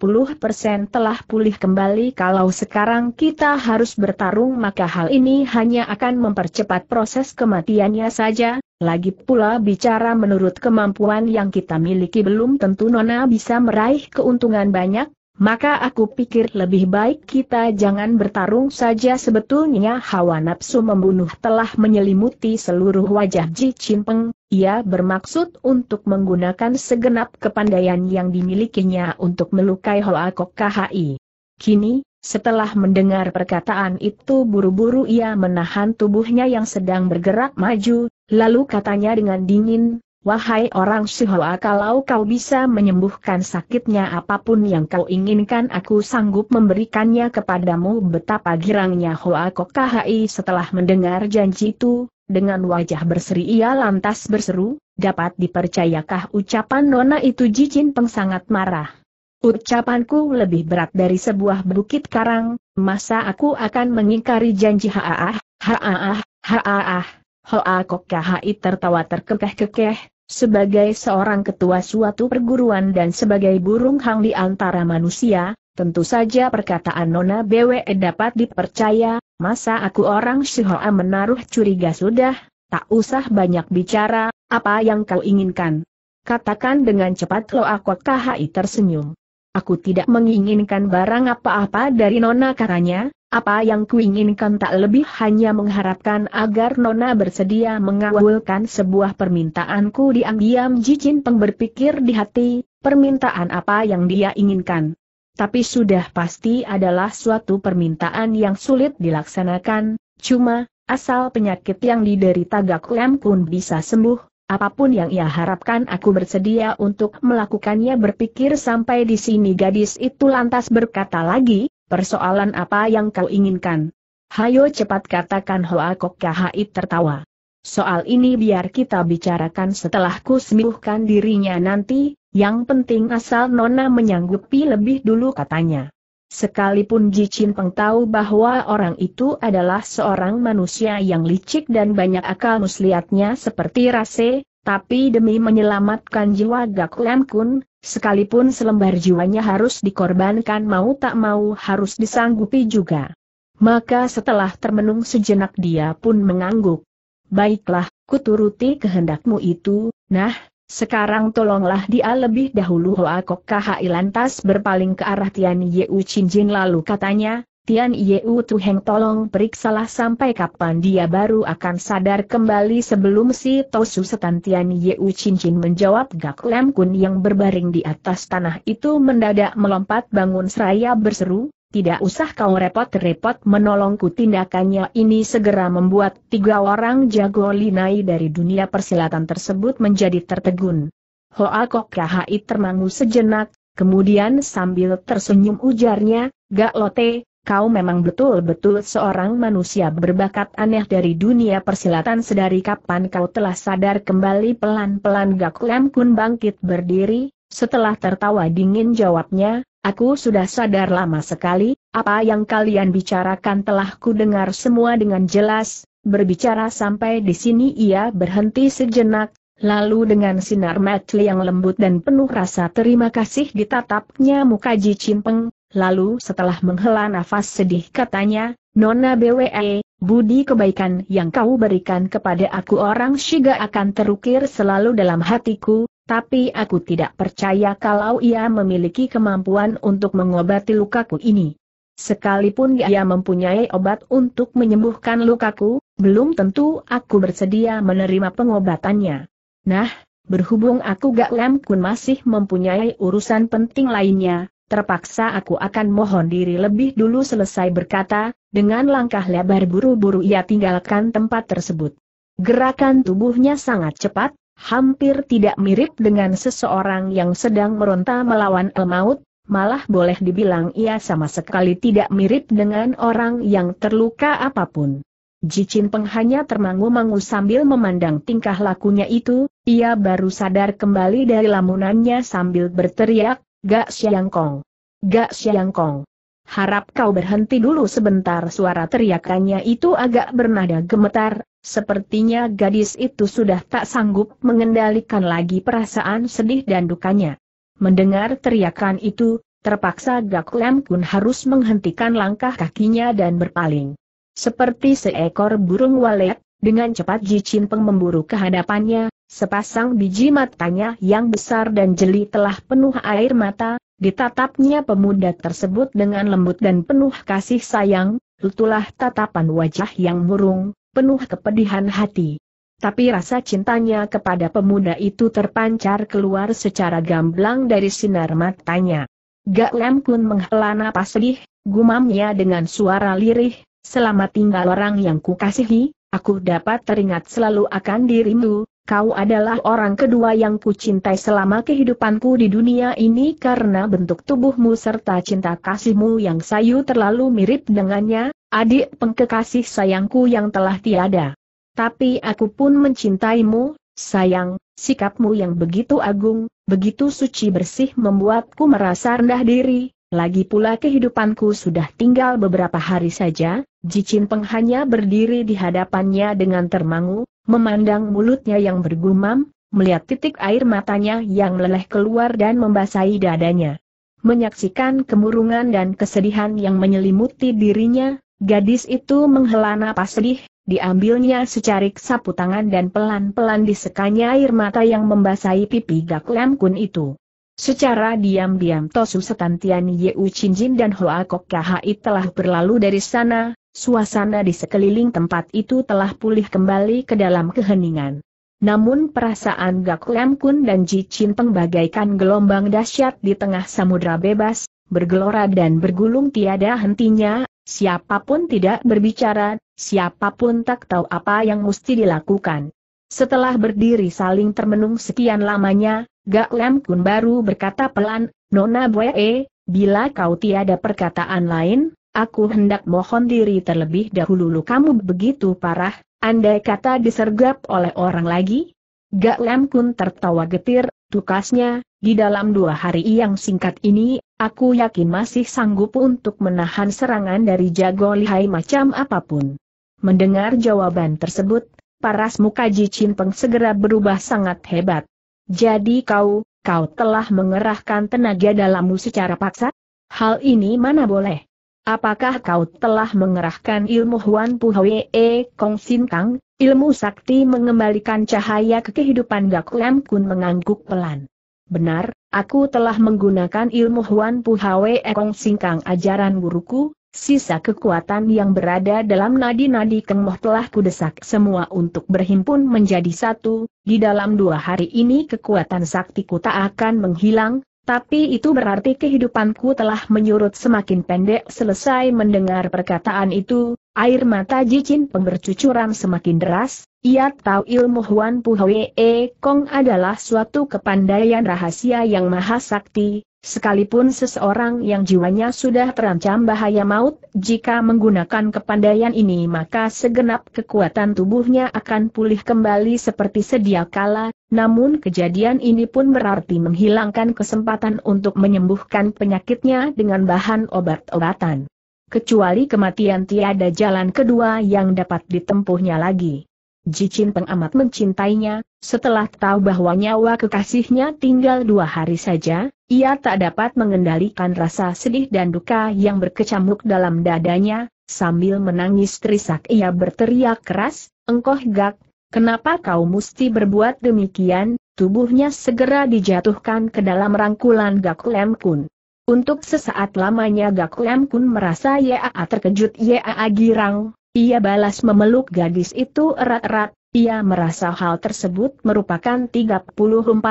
telah pulih kembali kalau sekarang kita harus bertarung maka hal ini hanya akan mempercepat proses kematiannya saja, lagi pula bicara menurut kemampuan yang kita miliki belum tentu Nona bisa meraih keuntungan banyak, maka aku pikir lebih baik kita jangan bertarung saja sebetulnya hawa nafsu membunuh telah menyelimuti seluruh wajah Ji Peng. Ia bermaksud untuk menggunakan segenap kepandaian yang dimilikinya untuk melukai Hoa Kok KHI. Kini, setelah mendengar perkataan itu buru-buru ia menahan tubuhnya yang sedang bergerak maju, lalu katanya dengan dingin, Wahai orang Shihua kalau kau bisa menyembuhkan sakitnya apapun yang kau inginkan aku sanggup memberikannya kepadamu betapa girangnya Hoa Kokahai setelah mendengar janji itu, dengan wajah berseri ia lantas berseru, dapat dipercayakah ucapan nona itu jicin peng sangat marah. Ucapanku lebih berat dari sebuah bukit karang, masa aku akan mengingkari janji haaah, haaah, haaah. Hoa kahai? tertawa terkekeh-kekeh, sebagai seorang ketua suatu perguruan dan sebagai burung hang di antara manusia, tentu saja perkataan Nona BWE dapat dipercaya, masa aku orang Shihoa menaruh curiga sudah, tak usah banyak bicara, apa yang kau inginkan. Katakan dengan cepat lo aku KHI tersenyum. Aku tidak menginginkan barang apa-apa dari Nona katanya, apa yang kuinginkan tak lebih hanya mengharapkan agar Nona bersedia mengawalkan sebuah permintaanku diam-diam Jicin Peng berpikir di hati, permintaan apa yang dia inginkan. Tapi sudah pasti adalah suatu permintaan yang sulit dilaksanakan, cuma, asal penyakit yang diderita Gak Lem Kun bisa sembuh, Apapun yang ia harapkan aku bersedia untuk melakukannya berpikir sampai di sini gadis itu lantas berkata lagi, Persoalan apa yang kau inginkan? Hayo cepat katakan Hoa Kok Kahai tertawa. Soal ini biar kita bicarakan setelah ku sembuhkan dirinya nanti, yang penting asal Nona menyanggupi lebih dulu katanya. Sekalipun Ji Peng tahu bahwa orang itu adalah seorang manusia yang licik dan banyak akal muslihatnya seperti Rase, tapi demi menyelamatkan jiwa Gak Lam Kun, Sekalipun selembar jiwanya harus dikorbankan mau tak mau harus disanggupi juga. Maka setelah termenung sejenak dia pun mengangguk. Baiklah, kuturuti kehendakmu itu, nah, sekarang tolonglah dia lebih dahulu Hoa Kok Kahai lantas berpaling ke arah Tian Yu Chin Jin lalu katanya, Tian Yeu Tuheng tolong periksalah sampai kapan dia baru akan sadar kembali sebelum si Tosu setan Tian Yeu cincin menjawab Gak Lem Kun yang berbaring di atas tanah itu mendadak melompat bangun seraya berseru, tidak usah kau repot-repot menolongku tindakannya ini segera membuat tiga orang jago linai dari dunia persilatan tersebut menjadi tertegun. Hoa Kok Kahai termangu sejenak, kemudian sambil tersenyum ujarnya, Gak Lote, kau memang betul-betul seorang manusia berbakat aneh dari dunia persilatan sedari kapan kau telah sadar kembali pelan-pelan Gak Lem Kun bangkit berdiri, setelah tertawa dingin jawabnya, aku sudah sadar lama sekali, apa yang kalian bicarakan telah ku dengar semua dengan jelas, berbicara sampai di sini ia berhenti sejenak, Lalu dengan sinar mata yang lembut dan penuh rasa terima kasih ditatapnya muka Ji Peng, Lalu setelah menghela nafas sedih katanya, Nona BWE, budi kebaikan yang kau berikan kepada aku orang Shiga akan terukir selalu dalam hatiku, tapi aku tidak percaya kalau ia memiliki kemampuan untuk mengobati lukaku ini. Sekalipun ia mempunyai obat untuk menyembuhkan lukaku, belum tentu aku bersedia menerima pengobatannya. Nah, berhubung aku Gak lem Kun masih mempunyai urusan penting lainnya, terpaksa aku akan mohon diri lebih dulu selesai berkata, dengan langkah lebar buru-buru ia tinggalkan tempat tersebut. Gerakan tubuhnya sangat cepat, hampir tidak mirip dengan seseorang yang sedang meronta melawan el maut, malah boleh dibilang ia sama sekali tidak mirip dengan orang yang terluka apapun. Jicin Peng hanya termangu-mangu sambil memandang tingkah lakunya itu, ia baru sadar kembali dari lamunannya sambil berteriak, Gak Siang Kong. Gak Siang Kong. Harap kau berhenti dulu sebentar suara teriakannya itu agak bernada gemetar, sepertinya gadis itu sudah tak sanggup mengendalikan lagi perasaan sedih dan dukanya. Mendengar teriakan itu, terpaksa Gak Lem kun harus menghentikan langkah kakinya dan berpaling. Seperti seekor burung walet, dengan cepat Ji Chin Peng memburu kehadapannya. sepasang biji matanya yang besar dan jeli telah penuh air mata, ditatapnya pemuda tersebut dengan lembut dan penuh kasih sayang, lutulah tatapan wajah yang murung, penuh kepedihan hati. Tapi rasa cintanya kepada pemuda itu terpancar keluar secara gamblang dari sinar matanya. Gak Lem Kun menghela napas sedih, gumamnya dengan suara lirih, Selamat tinggal orang yang kukasihi, Aku dapat teringat selalu akan dirimu, kau adalah orang kedua yang kucintai selama kehidupanku di dunia ini karena bentuk tubuhmu serta cinta kasihmu yang sayu terlalu mirip dengannya, adik pengkekasih sayangku yang telah tiada. Tapi aku pun mencintaimu, sayang, sikapmu yang begitu agung, begitu suci bersih membuatku merasa rendah diri, lagi pula kehidupanku sudah tinggal beberapa hari saja, Jicin Peng hanya berdiri di hadapannya dengan termangu, memandang mulutnya yang bergumam, melihat titik air matanya yang leleh keluar dan membasahi dadanya. Menyaksikan kemurungan dan kesedihan yang menyelimuti dirinya, gadis itu menghela napas sedih, diambilnya secarik sapu tangan dan pelan-pelan disekanya air mata yang membasahi pipi Gak Lam Kun itu. Secara diam-diam Tosu Setan Setantian Yeu Jin dan Hoa Kok Kahai telah berlalu dari sana, suasana di sekeliling tempat itu telah pulih kembali ke dalam keheningan. Namun perasaan Gak Lam Kun dan Ji Chin Peng bagaikan gelombang dahsyat di tengah samudra bebas, bergelora dan bergulung tiada hentinya, siapapun tidak berbicara, siapapun tak tahu apa yang mesti dilakukan. Setelah berdiri saling termenung sekian lamanya, Gak Lam Kun baru berkata pelan, Nona Boye, bila kau tiada perkataan lain, aku hendak mohon diri terlebih dahulu kamu begitu parah, andai kata disergap oleh orang lagi. Gak Lam Kun tertawa getir, tukasnya, di dalam dua hari yang singkat ini, aku yakin masih sanggup untuk menahan serangan dari jago lihai macam apapun. Mendengar jawaban tersebut, paras muka Ji Peng segera berubah sangat hebat. Jadi kau, kau telah mengerahkan tenaga dalammu secara paksa? Hal ini mana boleh? Apakah kau telah mengerahkan ilmu Huan Pu Hwee e, Kong Sin Kang, ilmu sakti mengembalikan cahaya ke kehidupan Gak Lam Kun mengangguk pelan. Benar, aku telah menggunakan ilmu Huan Pu Hwee e, Kong Sin Kang ajaran guruku, Sisa kekuatan yang berada dalam nadi-nadi Keng telah kudesak semua untuk berhimpun menjadi satu, di dalam dua hari ini kekuatan saktiku tak akan menghilang, tapi itu berarti kehidupanku telah menyurut semakin pendek selesai mendengar perkataan itu, air mata jicin pembercucuran semakin deras, ia tahu ilmu Huan Pu e Kong adalah suatu kepandaian rahasia yang maha sakti, Sekalipun seseorang yang jiwanya sudah terancam bahaya maut, jika menggunakan kepandaian ini maka segenap kekuatan tubuhnya akan pulih kembali seperti sedia kala, namun kejadian ini pun berarti menghilangkan kesempatan untuk menyembuhkan penyakitnya dengan bahan obat-obatan. Kecuali kematian tiada jalan kedua yang dapat ditempuhnya lagi. Jicin pengamat mencintainya, setelah tahu bahwa nyawa kekasihnya tinggal dua hari saja, ia tak dapat mengendalikan rasa sedih dan duka yang berkecamuk dalam dadanya, sambil menangis terisak ia berteriak keras, engkoh gak, kenapa kau mesti berbuat demikian, tubuhnya segera dijatuhkan ke dalam rangkulan Gak Lem Kun. Untuk sesaat lamanya Gak Lem Kun merasa Yaa terkejut Yaa girang, ia balas memeluk gadis itu erat-erat, ia merasa hal tersebut merupakan 34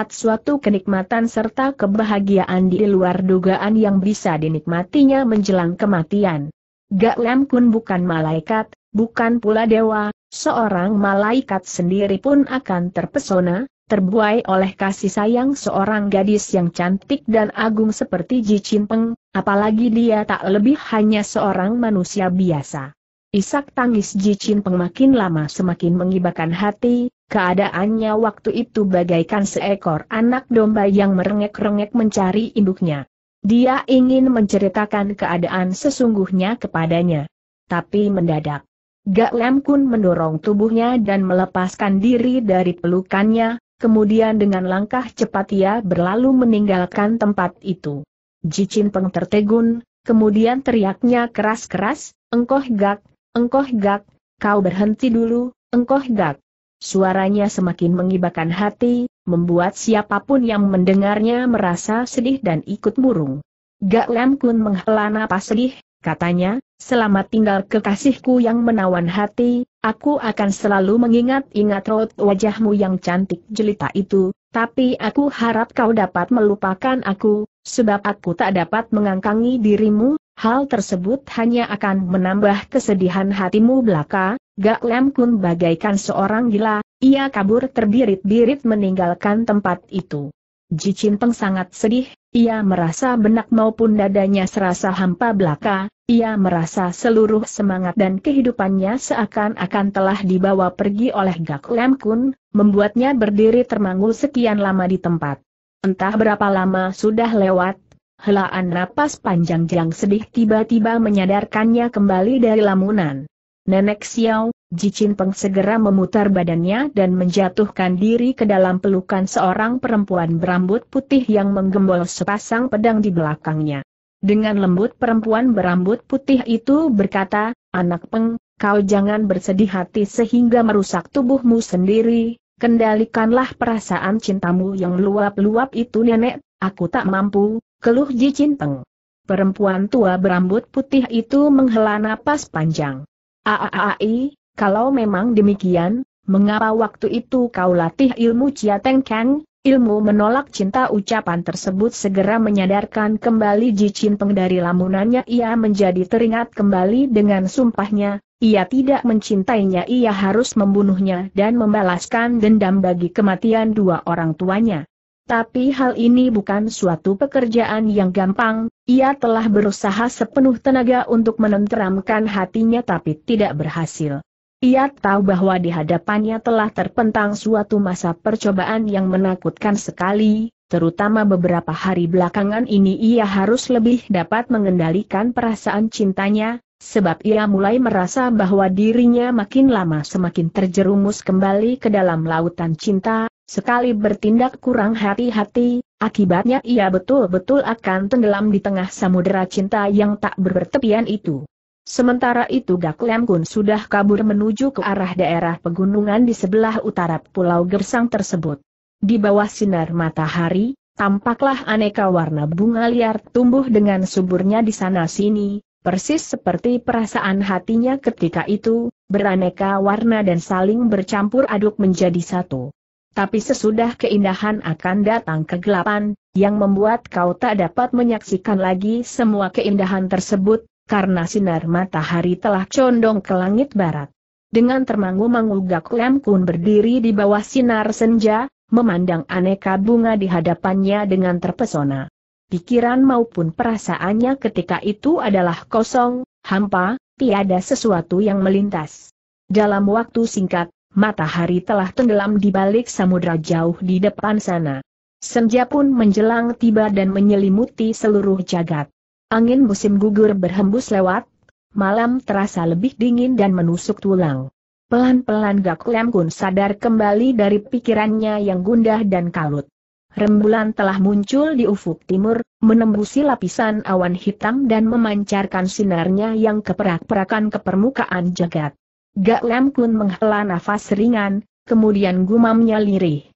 suatu kenikmatan serta kebahagiaan di luar dugaan yang bisa dinikmatinya menjelang kematian. Gak Lem Kun bukan malaikat, bukan pula dewa, seorang malaikat sendiri pun akan terpesona, terbuai oleh kasih sayang seorang gadis yang cantik dan agung seperti Ji Peng, apalagi dia tak lebih hanya seorang manusia biasa. Isak tangis Jicin Peng makin lama semakin mengibarkan hati, keadaannya waktu itu bagaikan seekor anak domba yang merengek-rengek mencari induknya. Dia ingin menceritakan keadaan sesungguhnya kepadanya. Tapi mendadak, Gak Lem Kun mendorong tubuhnya dan melepaskan diri dari pelukannya, kemudian dengan langkah cepat ia berlalu meninggalkan tempat itu. Jicin Peng tertegun, kemudian teriaknya keras-keras, engkoh gak, Engkoh gak, kau berhenti dulu, engkoh gak. Suaranya semakin mengibakan hati, membuat siapapun yang mendengarnya merasa sedih dan ikut murung. Gak Lam Kun menghela napas sedih, katanya, selama tinggal kekasihku yang menawan hati, aku akan selalu mengingat-ingat rot wajahmu yang cantik jelita itu, tapi aku harap kau dapat melupakan aku, sebab aku tak dapat mengangkangi dirimu, hal tersebut hanya akan menambah kesedihan hatimu belaka, Gak Lem Kun bagaikan seorang gila, ia kabur terbirit-birit meninggalkan tempat itu. Ji Peng sangat sedih, ia merasa benak maupun dadanya serasa hampa belaka, ia merasa seluruh semangat dan kehidupannya seakan-akan telah dibawa pergi oleh Gak Lem Kun, membuatnya berdiri termangu sekian lama di tempat. Entah berapa lama sudah lewat, helaan napas panjang yang sedih tiba-tiba menyadarkannya kembali dari lamunan. Nenek Xiao, Jicin Peng segera memutar badannya dan menjatuhkan diri ke dalam pelukan seorang perempuan berambut putih yang menggembol sepasang pedang di belakangnya. Dengan lembut perempuan berambut putih itu berkata, Anak Peng, kau jangan bersedih hati sehingga merusak tubuhmu sendiri, kendalikanlah perasaan cintamu yang luap-luap itu nenek, aku tak mampu, keluh Jicin Peng. Perempuan tua berambut putih itu menghela napas panjang. Aaai, kalau memang demikian, mengapa waktu itu kau latih ilmu Ciateng Kang? Ilmu menolak cinta ucapan tersebut segera menyadarkan kembali Ji Peng dari lamunannya ia menjadi teringat kembali dengan sumpahnya, ia tidak mencintainya ia harus membunuhnya dan membalaskan dendam bagi kematian dua orang tuanya. Tapi hal ini bukan suatu pekerjaan yang gampang, ia telah berusaha sepenuh tenaga untuk menenteramkan hatinya tapi tidak berhasil. Ia tahu bahwa di hadapannya telah terpentang suatu masa percobaan yang menakutkan sekali, terutama beberapa hari belakangan ini ia harus lebih dapat mengendalikan perasaan cintanya, sebab ia mulai merasa bahwa dirinya makin lama semakin terjerumus kembali ke dalam lautan cinta, sekali bertindak kurang hati-hati, akibatnya ia betul-betul akan tenggelam di tengah samudera cinta yang tak bertepian itu. Sementara itu Gak Lem Kun sudah kabur menuju ke arah daerah pegunungan di sebelah utara Pulau Gersang tersebut. Di bawah sinar matahari, tampaklah aneka warna bunga liar tumbuh dengan suburnya di sana-sini, persis seperti perasaan hatinya ketika itu, beraneka warna dan saling bercampur aduk menjadi satu. Tapi sesudah keindahan akan datang kegelapan, yang membuat kau tak dapat menyaksikan lagi semua keindahan tersebut, karena sinar matahari telah condong ke langit barat. Dengan termangu-mangu Gak Lem Kun berdiri di bawah sinar senja, memandang aneka bunga di hadapannya dengan terpesona. Pikiran maupun perasaannya ketika itu adalah kosong, hampa, tiada sesuatu yang melintas. Dalam waktu singkat, matahari telah tenggelam di balik samudra jauh di depan sana. Senja pun menjelang tiba dan menyelimuti seluruh jagat. Angin musim gugur berhembus lewat, malam terasa lebih dingin dan menusuk tulang. Pelan-pelan Gak Lem Kun sadar kembali dari pikirannya yang gundah dan kalut. Rembulan telah muncul di ufuk timur, menembusi lapisan awan hitam dan memancarkan sinarnya yang keperak-perakan ke permukaan jagat. Gak Lem Kun menghela nafas ringan, kemudian gumamnya lirih.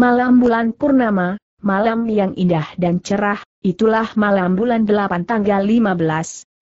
Malam bulan purnama, malam yang indah dan cerah, Itulah malam bulan 8 tanggal 15,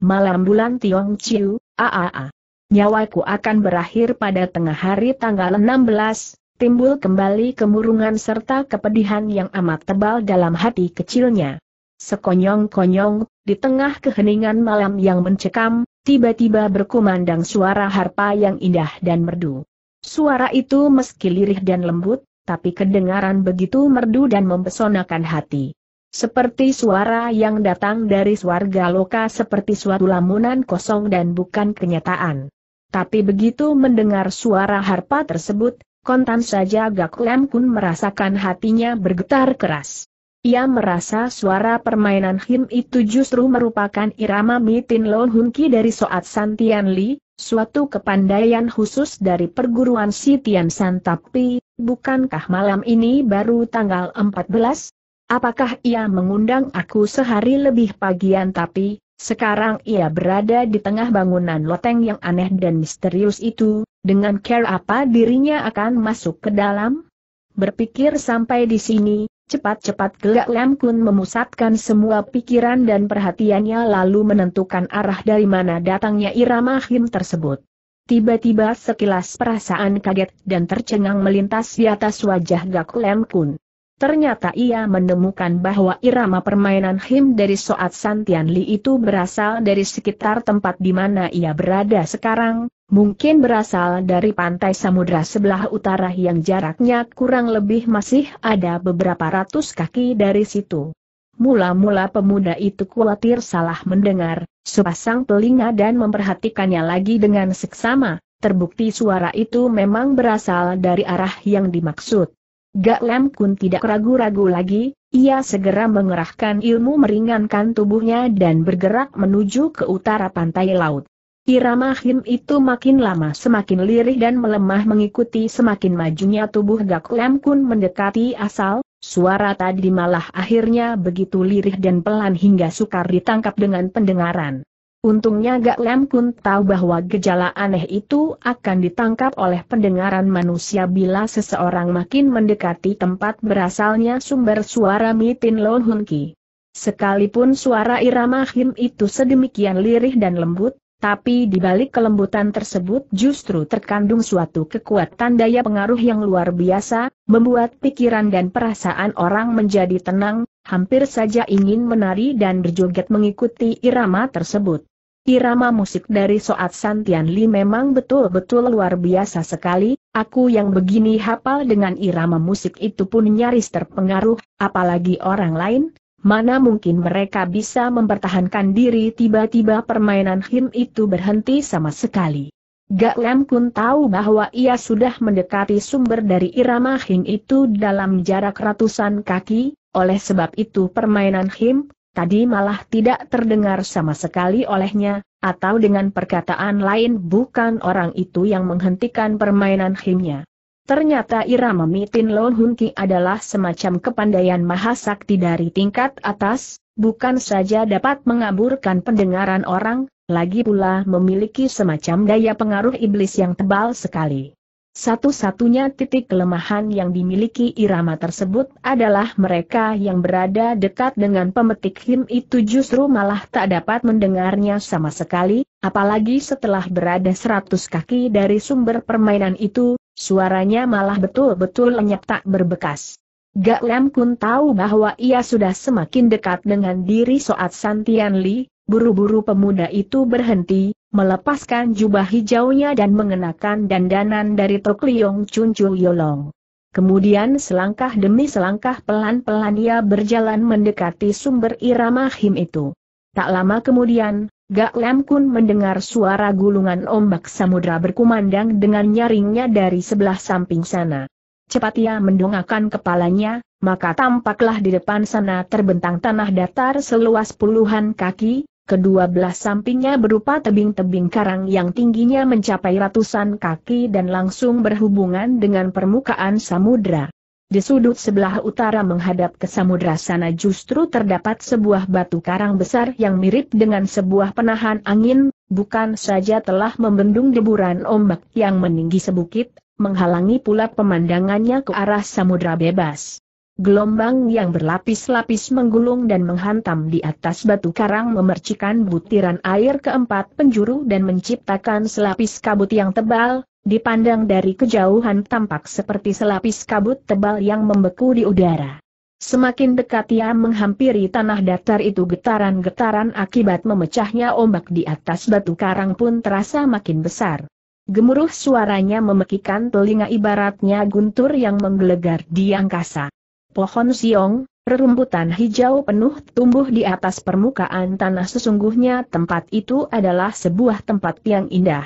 malam bulan Tiong Chiu, AAA. Nyawaku akan berakhir pada tengah hari tanggal 16, timbul kembali kemurungan serta kepedihan yang amat tebal dalam hati kecilnya. Sekonyong-konyong, di tengah keheningan malam yang mencekam, tiba-tiba berkumandang suara harpa yang indah dan merdu. Suara itu meski lirih dan lembut, tapi kedengaran begitu merdu dan mempesonakan hati. Seperti suara yang datang dari swarga loka seperti suatu lamunan kosong dan bukan kenyataan. Tapi begitu mendengar suara harpa tersebut, kontan saja Gaklem Lem Kun merasakan hatinya bergetar keras. Ia merasa suara permainan him itu justru merupakan irama Mitin Lon hunki dari Soat Santian Li, suatu kepandaian khusus dari perguruan San. Tapi, bukankah malam ini baru tanggal 14, Apakah ia mengundang aku sehari lebih pagian tapi, sekarang ia berada di tengah bangunan loteng yang aneh dan misterius itu, dengan care apa dirinya akan masuk ke dalam? Berpikir sampai di sini, cepat-cepat Gelak Lam Kun memusatkan semua pikiran dan perhatiannya lalu menentukan arah dari mana datangnya irama him tersebut. Tiba-tiba sekilas perasaan kaget dan tercengang melintas di atas wajah Gak Lem Kun. Ternyata ia menemukan bahwa irama permainan him dari Soat Santian Li itu berasal dari sekitar tempat di mana ia berada sekarang, mungkin berasal dari pantai samudra sebelah utara yang jaraknya kurang lebih masih ada beberapa ratus kaki dari situ. Mula-mula pemuda itu khawatir salah mendengar, sepasang telinga dan memperhatikannya lagi dengan seksama, terbukti suara itu memang berasal dari arah yang dimaksud. Gak Lem Kun tidak ragu-ragu lagi, ia segera mengerahkan ilmu meringankan tubuhnya dan bergerak menuju ke utara pantai laut. Irama Him itu makin lama semakin lirih dan melemah mengikuti semakin majunya tubuh Gak Lem Kun mendekati asal, suara tadi malah akhirnya begitu lirih dan pelan hingga sukar ditangkap dengan pendengaran. Untungnya Gak Lem pun tahu bahwa gejala aneh itu akan ditangkap oleh pendengaran manusia bila seseorang makin mendekati tempat berasalnya sumber suara Mitin Lon Hun Ki. Sekalipun suara irama him itu sedemikian lirih dan lembut, tapi di balik kelembutan tersebut justru terkandung suatu kekuatan daya pengaruh yang luar biasa, membuat pikiran dan perasaan orang menjadi tenang, hampir saja ingin menari dan berjoget mengikuti irama tersebut. Irama musik dari Soat Santian Li memang betul-betul luar biasa sekali, aku yang begini hafal dengan irama musik itu pun nyaris terpengaruh, apalagi orang lain, mana mungkin mereka bisa mempertahankan diri tiba-tiba permainan him itu berhenti sama sekali. Gak Lam Kun tahu bahwa ia sudah mendekati sumber dari irama him itu dalam jarak ratusan kaki, oleh sebab itu permainan him, tadi malah tidak terdengar sama sekali olehnya, atau dengan perkataan lain bukan orang itu yang menghentikan permainan himnya. Ternyata Ira Mitin Lon Hun Ki adalah semacam kepandaian mahasakti dari tingkat atas, bukan saja dapat mengaburkan pendengaran orang, lagi pula memiliki semacam daya pengaruh iblis yang tebal sekali. Satu-satunya titik kelemahan yang dimiliki irama tersebut adalah mereka yang berada dekat dengan pemetik him itu justru malah tak dapat mendengarnya sama sekali, apalagi setelah berada seratus kaki dari sumber permainan itu, suaranya malah betul-betul lenyap tak berbekas. Gak Lam Kun tahu bahwa ia sudah semakin dekat dengan diri Soat Santian Li, Buru-buru pemuda itu berhenti, melepaskan jubah hijaunya dan mengenakan dandanan dari Tok Liong Chun Chu Yolong. Kemudian selangkah demi selangkah pelan-pelan ia berjalan mendekati sumber irama him itu. Tak lama kemudian, Gak Lam Kun mendengar suara gulungan ombak samudra berkumandang dengan nyaringnya dari sebelah samping sana. Cepat ia mendongakkan kepalanya, maka tampaklah di depan sana terbentang tanah datar seluas puluhan kaki, Kedua belah sampingnya berupa tebing-tebing karang yang tingginya mencapai ratusan kaki dan langsung berhubungan dengan permukaan samudra. Di sudut sebelah utara menghadap ke samudra sana justru terdapat sebuah batu karang besar yang mirip dengan sebuah penahan angin, bukan saja telah membendung deburan ombak yang meninggi sebukit, menghalangi pula pemandangannya ke arah samudra bebas. Gelombang yang berlapis-lapis menggulung dan menghantam di atas batu karang memercikan butiran air ke empat penjuru dan menciptakan selapis kabut yang tebal, dipandang dari kejauhan tampak seperti selapis kabut tebal yang membeku di udara. Semakin dekat ia menghampiri tanah datar itu getaran-getaran akibat memecahnya ombak di atas batu karang pun terasa makin besar. Gemuruh suaranya memekikan telinga ibaratnya guntur yang menggelegar di angkasa. Pohon siong, rerumputan hijau penuh tumbuh di atas permukaan tanah sesungguhnya tempat itu adalah sebuah tempat yang indah.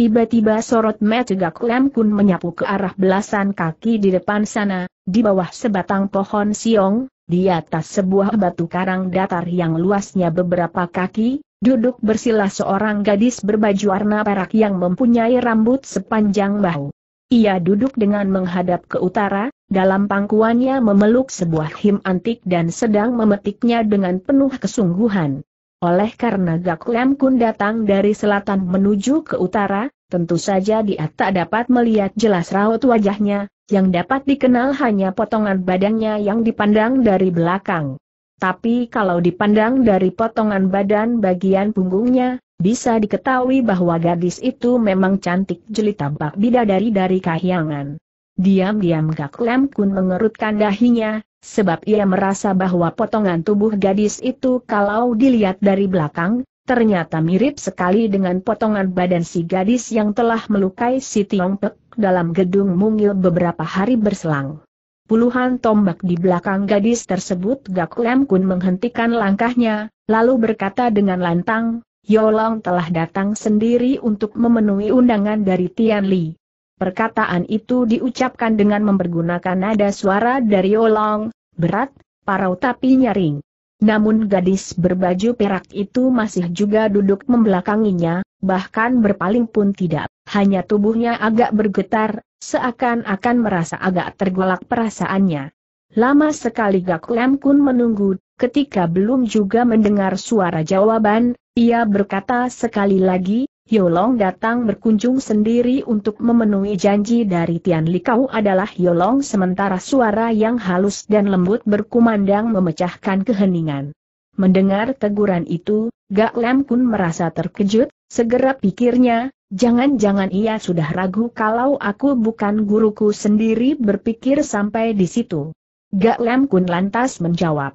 Tiba-tiba sorot Metegak Lem Kun menyapu ke arah belasan kaki di depan sana, di bawah sebatang pohon siong, di atas sebuah batu karang datar yang luasnya beberapa kaki, duduk bersila seorang gadis berbaju warna perak yang mempunyai rambut sepanjang bahu. Ia duduk dengan menghadap ke utara, dalam pangkuannya memeluk sebuah him antik dan sedang memetiknya dengan penuh kesungguhan. Oleh karena gaklem Kun datang dari selatan menuju ke utara, tentu saja dia tak dapat melihat jelas raut wajahnya, yang dapat dikenal hanya potongan badannya yang dipandang dari belakang. Tapi kalau dipandang dari potongan badan bagian punggungnya, bisa diketahui bahwa gadis itu memang cantik jelita bak bidadari dari kahyangan. Diam-diam Gak Lem Kun mengerutkan dahinya, sebab ia merasa bahwa potongan tubuh gadis itu kalau dilihat dari belakang, ternyata mirip sekali dengan potongan badan si gadis yang telah melukai si Tiong Pek dalam gedung mungil beberapa hari berselang. Puluhan tombak di belakang gadis tersebut Gak Lem Kun menghentikan langkahnya, lalu berkata dengan lantang, Yolong telah datang sendiri untuk memenuhi undangan dari Tian Li. Perkataan itu diucapkan dengan mempergunakan nada suara dari olong, berat, parau tapi nyaring. Namun gadis berbaju perak itu masih juga duduk membelakanginya, bahkan berpaling pun tidak. Hanya tubuhnya agak bergetar, seakan-akan merasa agak tergolak perasaannya. Lama sekali Gak Lem Kun menunggu, ketika belum juga mendengar suara jawaban, ia berkata sekali lagi, Yolong datang berkunjung sendiri untuk memenuhi janji dari Tian Likau adalah Yolong sementara suara yang halus dan lembut berkumandang memecahkan keheningan. Mendengar teguran itu, Gak Lam Kun merasa terkejut, segera pikirnya, jangan-jangan ia sudah ragu kalau aku bukan guruku sendiri berpikir sampai di situ. Gak Lam Kun lantas menjawab.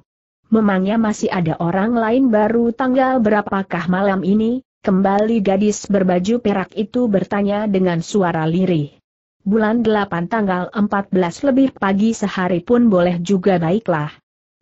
Memangnya masih ada orang lain baru tanggal berapakah malam ini? Kembali gadis berbaju perak itu bertanya dengan suara lirih. Bulan delapan tanggal empat belas lebih pagi sehari pun boleh juga baiklah.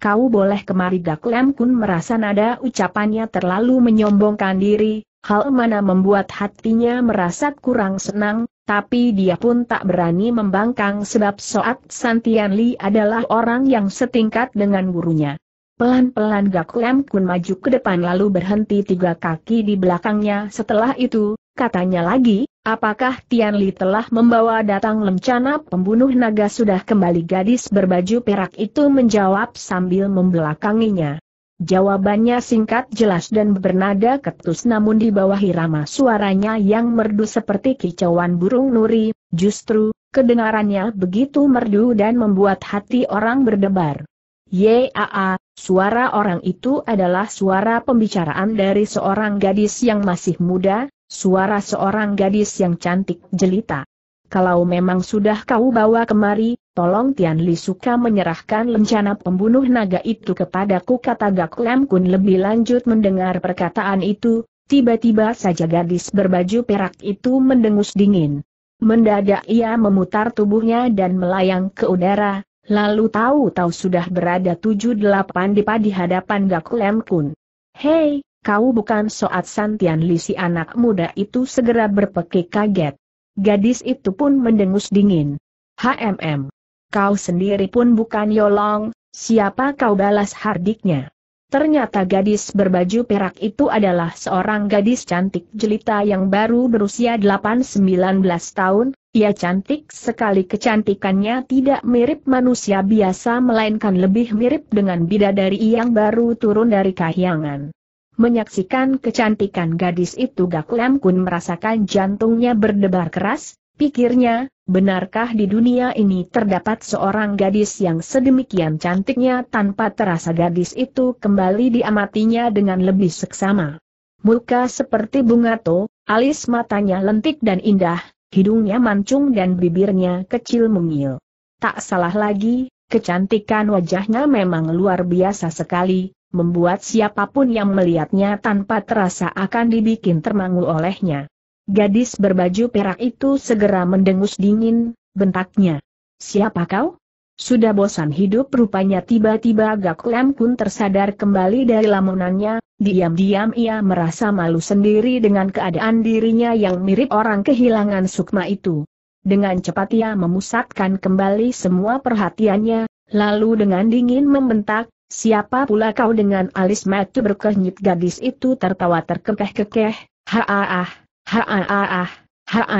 Kau boleh kemari Gak Lem Kun merasa nada ucapannya terlalu menyombongkan diri, hal mana membuat hatinya merasa kurang senang, tapi dia pun tak berani membangkang sebab Soat Santian Li adalah orang yang setingkat dengan gurunya. Pelan-pelan Gak Lem Kun maju ke depan lalu berhenti tiga kaki di belakangnya. Setelah itu, katanya lagi, apakah Tian Li telah membawa datang lencana pembunuh naga sudah kembali gadis berbaju perak itu menjawab sambil membelakanginya. Jawabannya singkat jelas dan bernada ketus namun di bawah irama suaranya yang merdu seperti kicauan burung nuri, justru, kedengarannya begitu merdu dan membuat hati orang berdebar. Yaa, suara orang itu adalah suara pembicaraan dari seorang gadis yang masih muda, suara seorang gadis yang cantik jelita. Kalau memang sudah kau bawa kemari, tolong Tian Li suka menyerahkan lencana pembunuh naga itu kepadaku kata Gak Lam Kun lebih lanjut mendengar perkataan itu, tiba-tiba saja gadis berbaju perak itu mendengus dingin. Mendadak ia memutar tubuhnya dan melayang ke udara, Lalu tahu-tahu sudah berada tujuh delapan di hadapan Gak Lem Kun. Hei, kau bukan Soat Santian lisi anak muda itu segera berpekik kaget. Gadis itu pun mendengus dingin. HMM. Kau sendiri pun bukan Yolong, siapa kau balas hardiknya? Ternyata gadis berbaju perak itu adalah seorang gadis cantik jelita yang baru berusia 8-19 tahun, ia cantik sekali kecantikannya tidak mirip manusia biasa melainkan lebih mirip dengan bidadari yang baru turun dari kahyangan. Menyaksikan kecantikan gadis itu Gak Lam Kun merasakan jantungnya berdebar keras, pikirnya, benarkah di dunia ini terdapat seorang gadis yang sedemikian cantiknya tanpa terasa gadis itu kembali diamatinya dengan lebih seksama. Muka seperti bunga to, alis matanya lentik dan indah, hidungnya mancung dan bibirnya kecil mungil. Tak salah lagi, kecantikan wajahnya memang luar biasa sekali, membuat siapapun yang melihatnya tanpa terasa akan dibikin termangu olehnya. Gadis berbaju perak itu segera mendengus dingin, bentaknya. Siapa kau? Sudah bosan hidup rupanya tiba-tiba Gak Lem pun tersadar kembali dari lamunannya, diam-diam ia merasa malu sendiri dengan keadaan dirinya yang mirip orang kehilangan sukma itu. Dengan cepat ia memusatkan kembali semua perhatiannya, lalu dengan dingin membentak, siapa pula kau dengan alis matu berkehnyit gadis itu tertawa terkekeh-kekeh, ha ah -ha. Haraan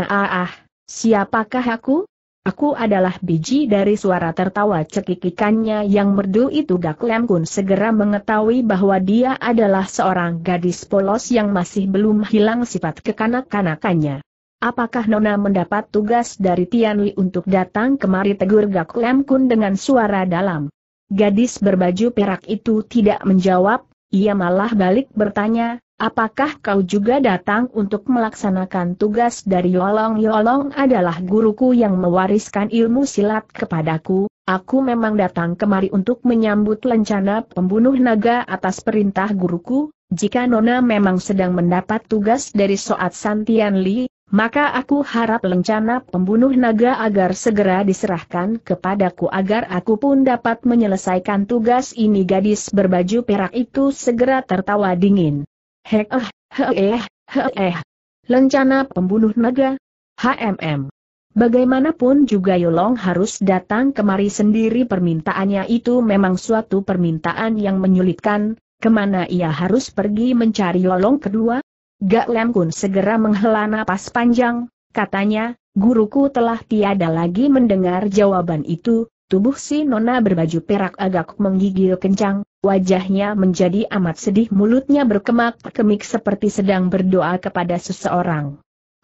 ah, siapakah aku? Aku adalah biji dari suara tertawa cekikikannya yang merdu itu Gak Lem Kun segera mengetahui bahwa dia adalah seorang gadis polos yang masih belum hilang sifat kekanak-kanakannya. Apakah Nona mendapat tugas dari Tian Tianwi untuk datang kemari tegur Gak Lem Kun dengan suara dalam? Gadis berbaju perak itu tidak menjawab, ia malah balik bertanya, Apakah kau juga datang untuk melaksanakan tugas dari Yolong? Yolong adalah guruku yang mewariskan ilmu silat kepadaku. Aku memang datang kemari untuk menyambut lencana pembunuh naga atas perintah guruku. Jika Nona memang sedang mendapat tugas dari Soat Santian Li, maka aku harap lencana pembunuh naga agar segera diserahkan kepadaku agar aku pun dapat menyelesaikan tugas ini gadis berbaju perak itu segera tertawa dingin. Hek eh, hek eh, hek eh. Lencana pembunuh naga. HMM. Bagaimanapun juga Yolong harus datang kemari sendiri permintaannya itu memang suatu permintaan yang menyulitkan, kemana ia harus pergi mencari Yolong kedua? Gak Lem Kun segera menghela napas panjang, katanya, guruku telah tiada lagi mendengar jawaban itu, Tubuh si Nona berbaju perak agak menggigil kencang, wajahnya menjadi amat sedih mulutnya berkemak-kemik seperti sedang berdoa kepada seseorang.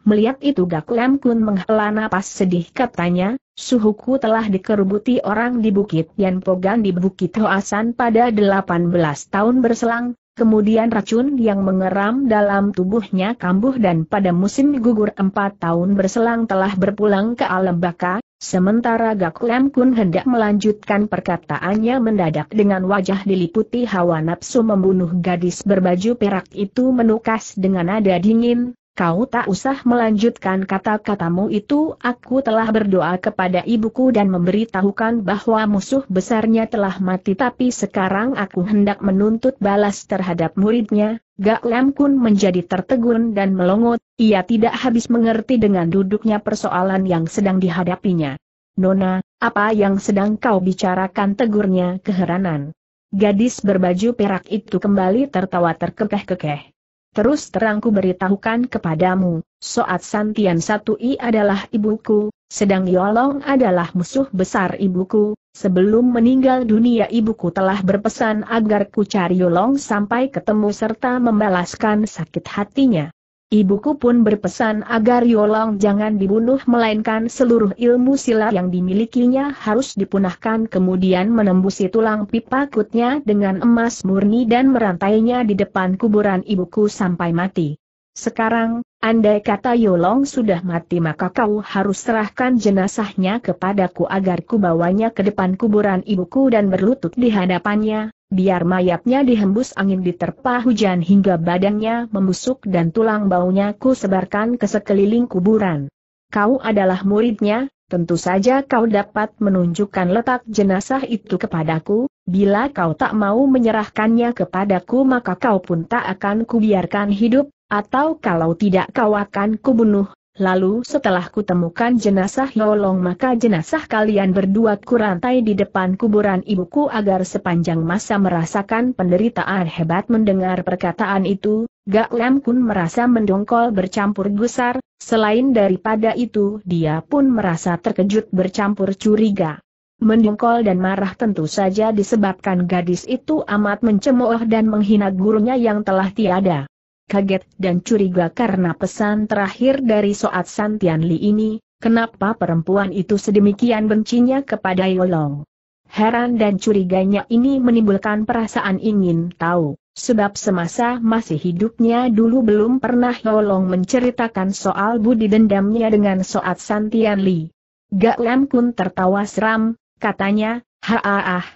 Melihat itu Gak Lam Kun menghela napas sedih katanya, suhuku telah dikerubuti orang di Bukit pogan di Bukit Hoasan pada 18 tahun berselang, Kemudian racun yang mengeram dalam tubuhnya kambuh dan pada musim gugur empat tahun berselang telah berpulang ke alam baka, Sementara Gak Lem Kun hendak melanjutkan perkataannya mendadak dengan wajah diliputi hawa nafsu membunuh gadis berbaju perak itu menukas dengan nada dingin, kau tak usah melanjutkan kata-katamu itu aku telah berdoa kepada ibuku dan memberitahukan bahwa musuh besarnya telah mati tapi sekarang aku hendak menuntut balas terhadap muridnya, Gak Lem Kun menjadi tertegun dan melongot, ia tidak habis mengerti dengan duduknya persoalan yang sedang dihadapinya. Nona, apa yang sedang kau bicarakan tegurnya keheranan. Gadis berbaju perak itu kembali tertawa terkekeh-kekeh. Terus terangku beritahukan kepadamu, Soat Santian Satui adalah ibuku, sedang Yolong adalah musuh besar ibuku, Sebelum meninggal dunia ibuku telah berpesan agar ku cari Yolong sampai ketemu serta membalaskan sakit hatinya. Ibuku pun berpesan agar Yolong jangan dibunuh melainkan seluruh ilmu silat yang dimilikinya harus dipunahkan kemudian menembusi tulang pipa kutnya dengan emas murni dan merantainya di depan kuburan ibuku sampai mati. Sekarang, andai kata Yolong sudah mati maka kau harus serahkan jenazahnya kepadaku agar kubawanya ke depan kuburan ibuku dan berlutut di hadapannya, biar mayatnya dihembus angin diterpa hujan hingga badannya membusuk dan tulang baunya ku sebarkan ke sekeliling kuburan. Kau adalah muridnya, tentu saja kau dapat menunjukkan letak jenazah itu kepadaku, bila kau tak mau menyerahkannya kepadaku maka kau pun tak akan kubiarkan hidup, atau kalau tidak kau akan kubunuh, lalu setelah kutemukan jenazah Yolong maka jenazah kalian berdua kurantai di depan kuburan ibuku agar sepanjang masa merasakan penderitaan hebat mendengar perkataan itu, Gak Lam Kun merasa mendongkol bercampur gusar, selain daripada itu dia pun merasa terkejut bercampur curiga. Mendongkol dan marah tentu saja disebabkan gadis itu amat mencemooh dan menghina gurunya yang telah tiada kaget dan curiga karena pesan terakhir dari Soat Santian Li ini, kenapa perempuan itu sedemikian bencinya kepada Yolong. Heran dan curiganya ini menimbulkan perasaan ingin tahu, sebab semasa masih hidupnya dulu belum pernah Yolong menceritakan soal budi dendamnya dengan Soat Santian Li. Gak Lam Kun tertawa seram, katanya, ha ah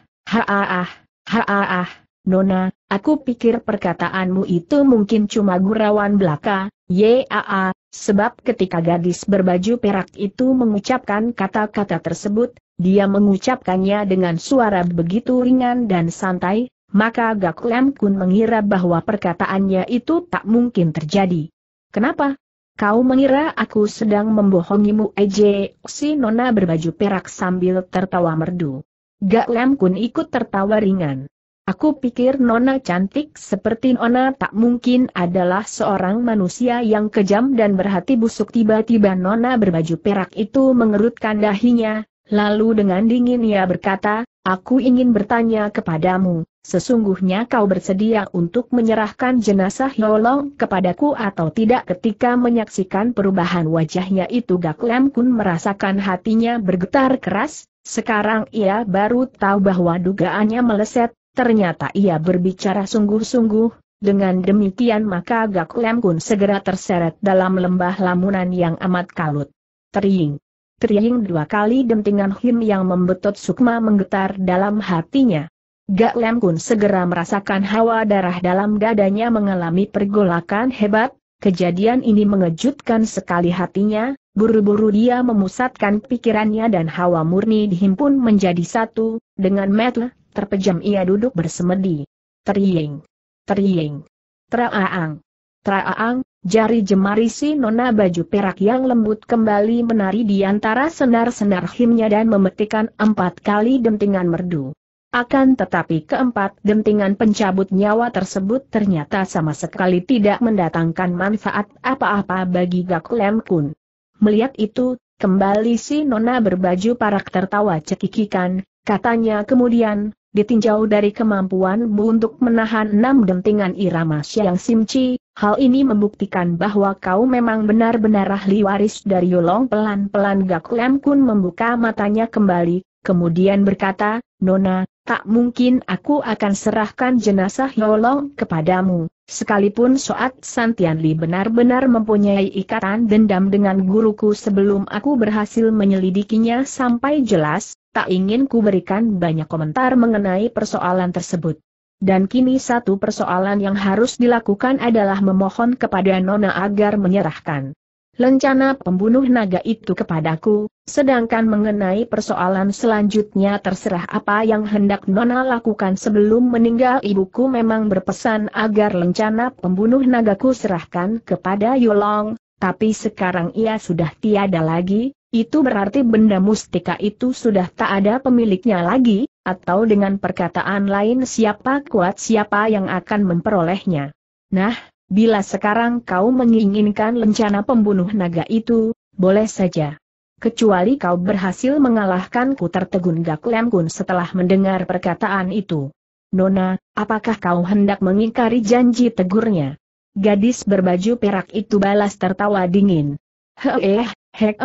ah. Nona, aku pikir perkataanmu itu mungkin cuma gurauan belaka, yaa, sebab ketika gadis berbaju perak itu mengucapkan kata-kata tersebut, dia mengucapkannya dengan suara begitu ringan dan santai, maka Gak Lem Kun mengira bahwa perkataannya itu tak mungkin terjadi. Kenapa? Kau mengira aku sedang membohongimu Eje, eh, si Nona berbaju perak sambil tertawa merdu. Gak Lem Kun ikut tertawa ringan. Aku pikir Nona cantik seperti Nona tak mungkin adalah seorang manusia yang kejam dan berhati busuk tiba-tiba Nona berbaju perak itu mengerutkan dahinya, lalu dengan dingin ia berkata, aku ingin bertanya kepadamu, sesungguhnya kau bersedia untuk menyerahkan jenazah Yolong kepadaku atau tidak ketika menyaksikan perubahan wajahnya itu Gak Lam Kun merasakan hatinya bergetar keras, sekarang ia baru tahu bahwa dugaannya meleset, Ternyata ia berbicara sungguh-sungguh, dengan demikian maka Gak Lem Kun segera terseret dalam lembah lamunan yang amat kalut. Teriing. Teriing dua kali dentingan him yang membetot sukma menggetar dalam hatinya. Gak Lem Kun segera merasakan hawa darah dalam dadanya mengalami pergolakan hebat, kejadian ini mengejutkan sekali hatinya, Buru-buru dia memusatkan pikirannya dan hawa murni dihimpun menjadi satu, dengan metel, Terpejam ia duduk bersemedi. Teriing. Teriing. Traaang. Traaang, jari jemari si nona baju perak yang lembut kembali menari di antara senar-senar himnya dan memetikan empat kali dentingan merdu. Akan tetapi keempat dentingan pencabut nyawa tersebut ternyata sama sekali tidak mendatangkan manfaat apa-apa bagi Gak Lem Kun. Melihat itu, kembali si Nona berbaju parak tertawa cekikikan, katanya kemudian, ditinjau dari kemampuanmu untuk menahan enam dentingan irama Siang Simci, hal ini membuktikan bahwa kau memang benar-benar ahli waris dari Yolong pelan-pelan Gakuem Kun membuka matanya kembali, kemudian berkata, Nona, tak mungkin aku akan serahkan jenazah Yolong kepadamu, sekalipun Soat Santianli benar-benar mempunyai ikatan dendam dengan guruku sebelum aku berhasil menyelidikinya sampai jelas, tak ingin ku berikan banyak komentar mengenai persoalan tersebut. Dan kini satu persoalan yang harus dilakukan adalah memohon kepada Nona agar menyerahkan lencana pembunuh naga itu kepadaku, sedangkan mengenai persoalan selanjutnya terserah apa yang hendak Nona lakukan sebelum meninggal ibuku memang berpesan agar lencana pembunuh nagaku serahkan kepada Yulong, tapi sekarang ia sudah tiada lagi, itu berarti benda mustika itu sudah tak ada pemiliknya lagi, atau dengan perkataan lain siapa kuat siapa yang akan memperolehnya. Nah, bila sekarang kau menginginkan lencana pembunuh naga itu, boleh saja. Kecuali kau berhasil mengalahkanku tertegun gak Lemkun setelah mendengar perkataan itu. Nona, apakah kau hendak mengingkari janji tegurnya? Gadis berbaju perak itu balas tertawa dingin. Heh, heh,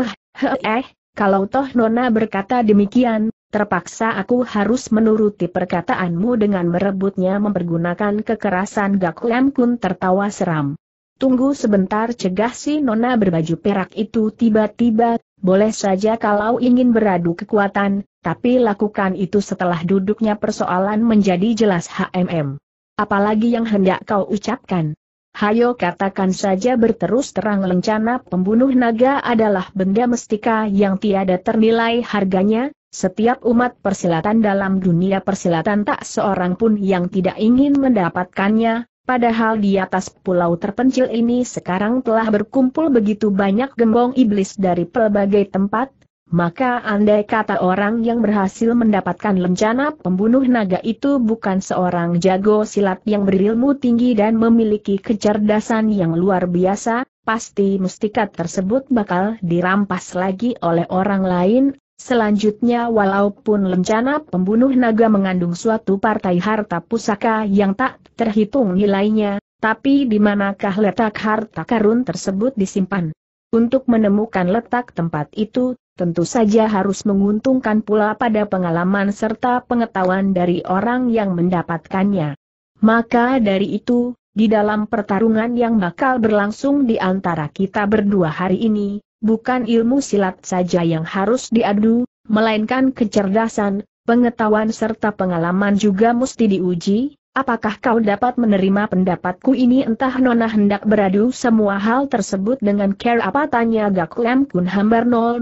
Eh, kalau toh Nona berkata demikian, terpaksa aku harus menuruti perkataanmu dengan merebutnya mempergunakan kekerasan Gak Kun tertawa seram. Tunggu sebentar cegah si Nona berbaju perak itu tiba-tiba, boleh saja kalau ingin beradu kekuatan, tapi lakukan itu setelah duduknya persoalan menjadi jelas HMM. Apalagi yang hendak kau ucapkan. Hayo katakan saja berterus terang lencana pembunuh naga adalah benda mestika yang tiada ternilai harganya, setiap umat persilatan dalam dunia persilatan tak seorang pun yang tidak ingin mendapatkannya, padahal di atas pulau terpencil ini sekarang telah berkumpul begitu banyak gembong iblis dari pelbagai tempat, maka andai kata orang yang berhasil mendapatkan lencana pembunuh naga itu bukan seorang jago silat yang berilmu tinggi dan memiliki kecerdasan yang luar biasa, pasti mustikat tersebut bakal dirampas lagi oleh orang lain. Selanjutnya walaupun lencana pembunuh naga mengandung suatu partai harta pusaka yang tak terhitung nilainya, tapi di manakah letak harta karun tersebut disimpan? Untuk menemukan letak tempat itu, tentu saja harus menguntungkan pula pada pengalaman serta pengetahuan dari orang yang mendapatkannya. Maka dari itu, di dalam pertarungan yang bakal berlangsung di antara kita berdua hari ini, bukan ilmu silat saja yang harus diadu, melainkan kecerdasan, pengetahuan serta pengalaman juga mesti diuji, Apakah kau dapat menerima pendapatku ini entah Nona hendak beradu semua hal tersebut dengan care apa tanya Gak Lem Kun hambar 00000000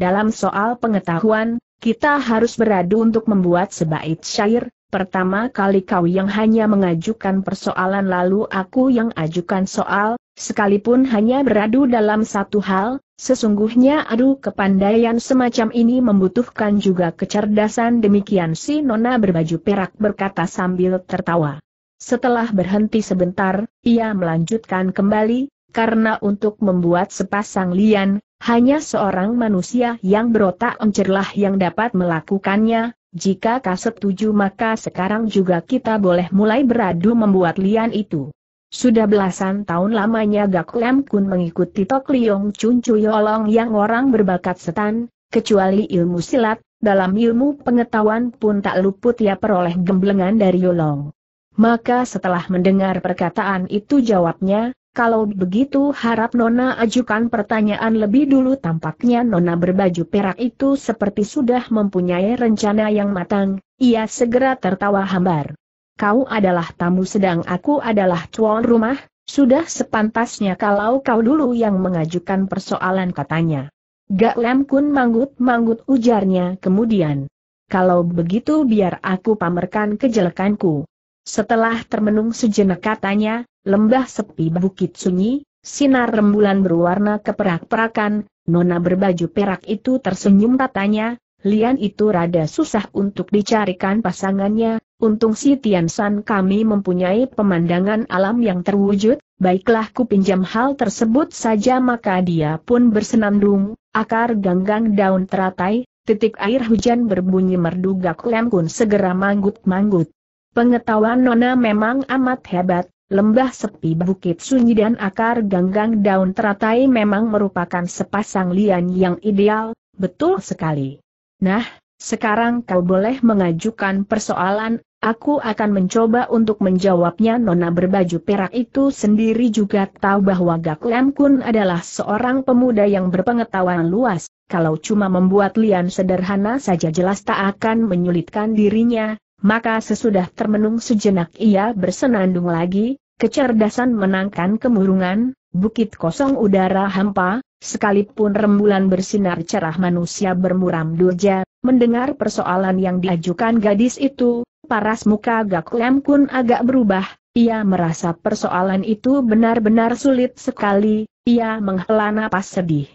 dalam soal pengetahuan, kita harus beradu untuk membuat sebaik syair, Pertama kali kau yang hanya mengajukan persoalan lalu aku yang ajukan soal, sekalipun hanya beradu dalam satu hal, Sesungguhnya adu kepandaian semacam ini membutuhkan juga kecerdasan demikian si Nona berbaju perak berkata sambil tertawa. Setelah berhenti sebentar, ia melanjutkan kembali, karena untuk membuat sepasang lian, hanya seorang manusia yang berotak encerlah yang dapat melakukannya, jika kau setuju maka sekarang juga kita boleh mulai beradu membuat lian itu. Sudah belasan tahun lamanya Gak Lem Kun mengikuti Tok Liong Chun Chuyolong yang orang berbakat setan, kecuali ilmu silat, dalam ilmu pengetahuan pun tak luput ia peroleh gemblengan dari Yolong. Maka setelah mendengar perkataan itu jawabnya, kalau begitu harap Nona ajukan pertanyaan lebih dulu tampaknya Nona berbaju perak itu seperti sudah mempunyai rencana yang matang, ia segera tertawa hambar kau adalah tamu sedang aku adalah tuan rumah, sudah sepantasnya kalau kau dulu yang mengajukan persoalan katanya. Gak Lem Kun manggut-manggut ujarnya kemudian. Kalau begitu biar aku pamerkan kejelekanku. Setelah termenung sejenak katanya, lembah sepi bukit sunyi, sinar rembulan berwarna keperak-perakan, nona berbaju perak itu tersenyum katanya, Lian itu rada susah untuk dicarikan pasangannya, Untung si Tian San kami mempunyai pemandangan alam yang terwujud, baiklah ku pinjam hal tersebut saja maka dia pun bersenandung, akar ganggang daun teratai, titik air hujan berbunyi merdu Gak lemkun Kun segera manggut-manggut. Pengetahuan Nona memang amat hebat, Lembah sepi bukit sunyi dan akar ganggang daun teratai memang merupakan sepasang lian yang ideal, betul sekali. Nah, sekarang kau boleh mengajukan persoalan Aku akan mencoba untuk menjawabnya Nona berbaju perak itu sendiri juga tahu bahwa Gak Lam Kun adalah seorang pemuda yang berpengetahuan luas, kalau cuma membuat lian sederhana saja jelas tak akan menyulitkan dirinya, maka sesudah termenung sejenak ia bersenandung lagi, kecerdasan menangkan kemurungan, bukit kosong udara hampa, Sekalipun rembulan bersinar cerah manusia bermuram durja, mendengar persoalan yang diajukan gadis itu, paras muka Gak Lem Kun agak berubah, ia merasa persoalan itu benar-benar sulit sekali, ia menghela napas sedih.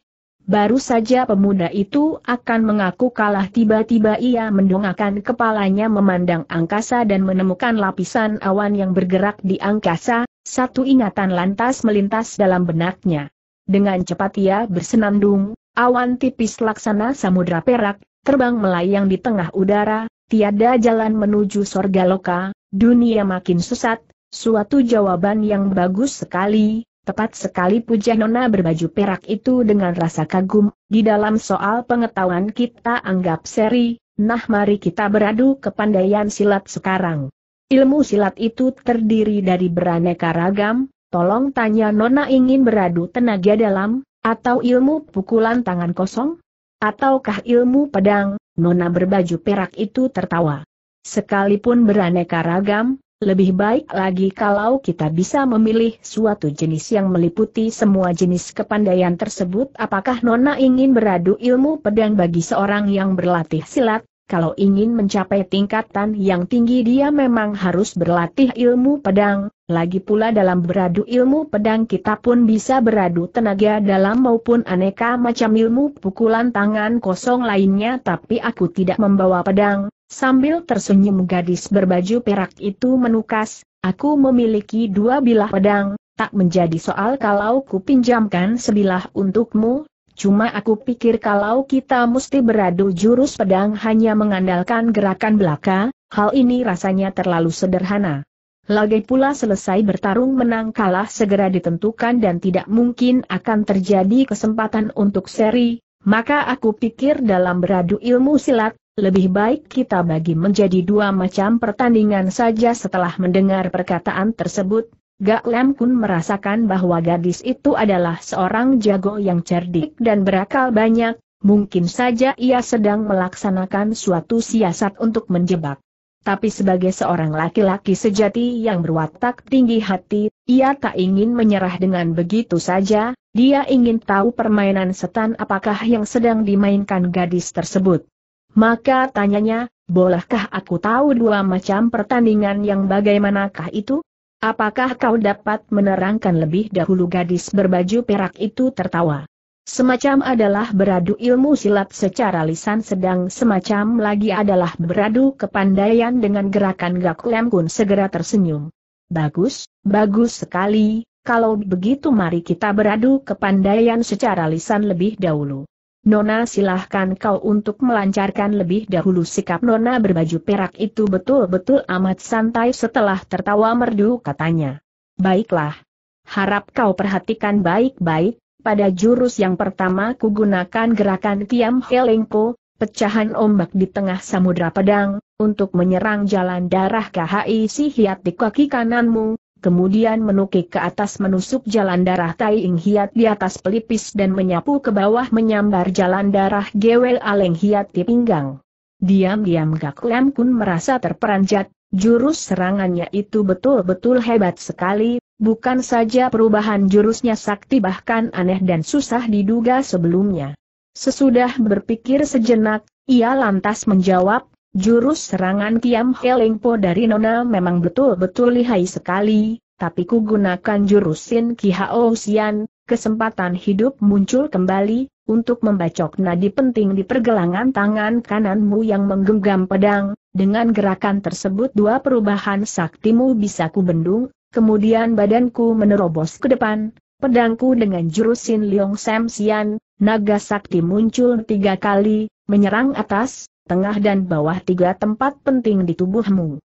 Baru saja pemuda itu akan mengaku kalah tiba-tiba ia mendongakkan kepalanya memandang angkasa dan menemukan lapisan awan yang bergerak di angkasa, satu ingatan lantas melintas dalam benaknya. Dengan cepat ia bersenandung, awan tipis laksana samudra perak, terbang melayang di tengah udara, tiada jalan menuju sorga loka, dunia makin susat. suatu jawaban yang bagus sekali, tepat sekali puja nona berbaju perak itu dengan rasa kagum, di dalam soal pengetahuan kita anggap seri, nah mari kita beradu kepandaian silat sekarang. Ilmu silat itu terdiri dari beraneka ragam, Tolong tanya Nona ingin beradu tenaga dalam, atau ilmu pukulan tangan kosong? Ataukah ilmu pedang? Nona berbaju perak itu tertawa. Sekalipun beraneka ragam, lebih baik lagi kalau kita bisa memilih suatu jenis yang meliputi semua jenis kepandaian tersebut. Apakah Nona ingin beradu ilmu pedang bagi seorang yang berlatih silat, kalau ingin mencapai tingkatan yang tinggi dia memang harus berlatih ilmu pedang, lagi pula dalam beradu ilmu pedang kita pun bisa beradu tenaga dalam maupun aneka macam ilmu pukulan tangan kosong lainnya tapi aku tidak membawa pedang, sambil tersenyum gadis berbaju perak itu menukas, aku memiliki dua bilah pedang, tak menjadi soal kalau ku pinjamkan sebilah untukmu, Cuma aku pikir kalau kita mesti beradu jurus pedang hanya mengandalkan gerakan belaka, hal ini rasanya terlalu sederhana. Lagi pula selesai bertarung menang kalah segera ditentukan dan tidak mungkin akan terjadi kesempatan untuk seri, maka aku pikir dalam beradu ilmu silat, lebih baik kita bagi menjadi dua macam pertandingan saja setelah mendengar perkataan tersebut, Gak Lem Kun merasakan bahwa gadis itu adalah seorang jago yang cerdik dan berakal banyak, mungkin saja ia sedang melaksanakan suatu siasat untuk menjebak. Tapi sebagai seorang laki-laki sejati yang berwatak tinggi hati, ia tak ingin menyerah dengan begitu saja, dia ingin tahu permainan setan apakah yang sedang dimainkan gadis tersebut. Maka tanyanya, bolehkah aku tahu dua macam pertandingan yang bagaimanakah itu? Apakah kau dapat menerangkan lebih dahulu gadis berbaju perak itu tertawa? Semacam adalah beradu ilmu silat secara lisan sedang semacam lagi adalah beradu kepandaian dengan gerakan Gak Lem Kun segera tersenyum. Bagus, bagus sekali, kalau begitu mari kita beradu kepandaian secara lisan lebih dahulu. Nona silahkan kau untuk melancarkan lebih dahulu sikap Nona berbaju perak itu betul-betul amat santai setelah tertawa merdu katanya. Baiklah. Harap kau perhatikan baik-baik, pada jurus yang pertama ku gunakan gerakan Kiam Helengko, pecahan ombak di tengah samudra pedang, untuk menyerang jalan darah KHI Sihiat di kaki kananmu, kemudian menukik ke atas menusuk jalan darah Tai Ing Hiat di atas pelipis dan menyapu ke bawah menyambar jalan darah Gewel Aleng Hiat di pinggang. Diam-diam Gak Lem Kun merasa terperanjat, jurus serangannya itu betul-betul hebat sekali, bukan saja perubahan jurusnya sakti bahkan aneh dan susah diduga sebelumnya. Sesudah berpikir sejenak, ia lantas menjawab, Jurus serangan Kiam Helengpo dari Nona memang betul-betul lihai sekali, tapi ku gunakan jurus Sin Ki Hao Xian, kesempatan hidup muncul kembali, untuk membacok nadi penting di pergelangan tangan kananmu yang menggenggam pedang, dengan gerakan tersebut dua perubahan saktimu bisa ku bendung, kemudian badanku menerobos ke depan, pedangku dengan jurusin Liong Sam Sian, naga sakti muncul tiga kali, menyerang atas, tengah dan bawah tiga tempat penting di tubuhmu.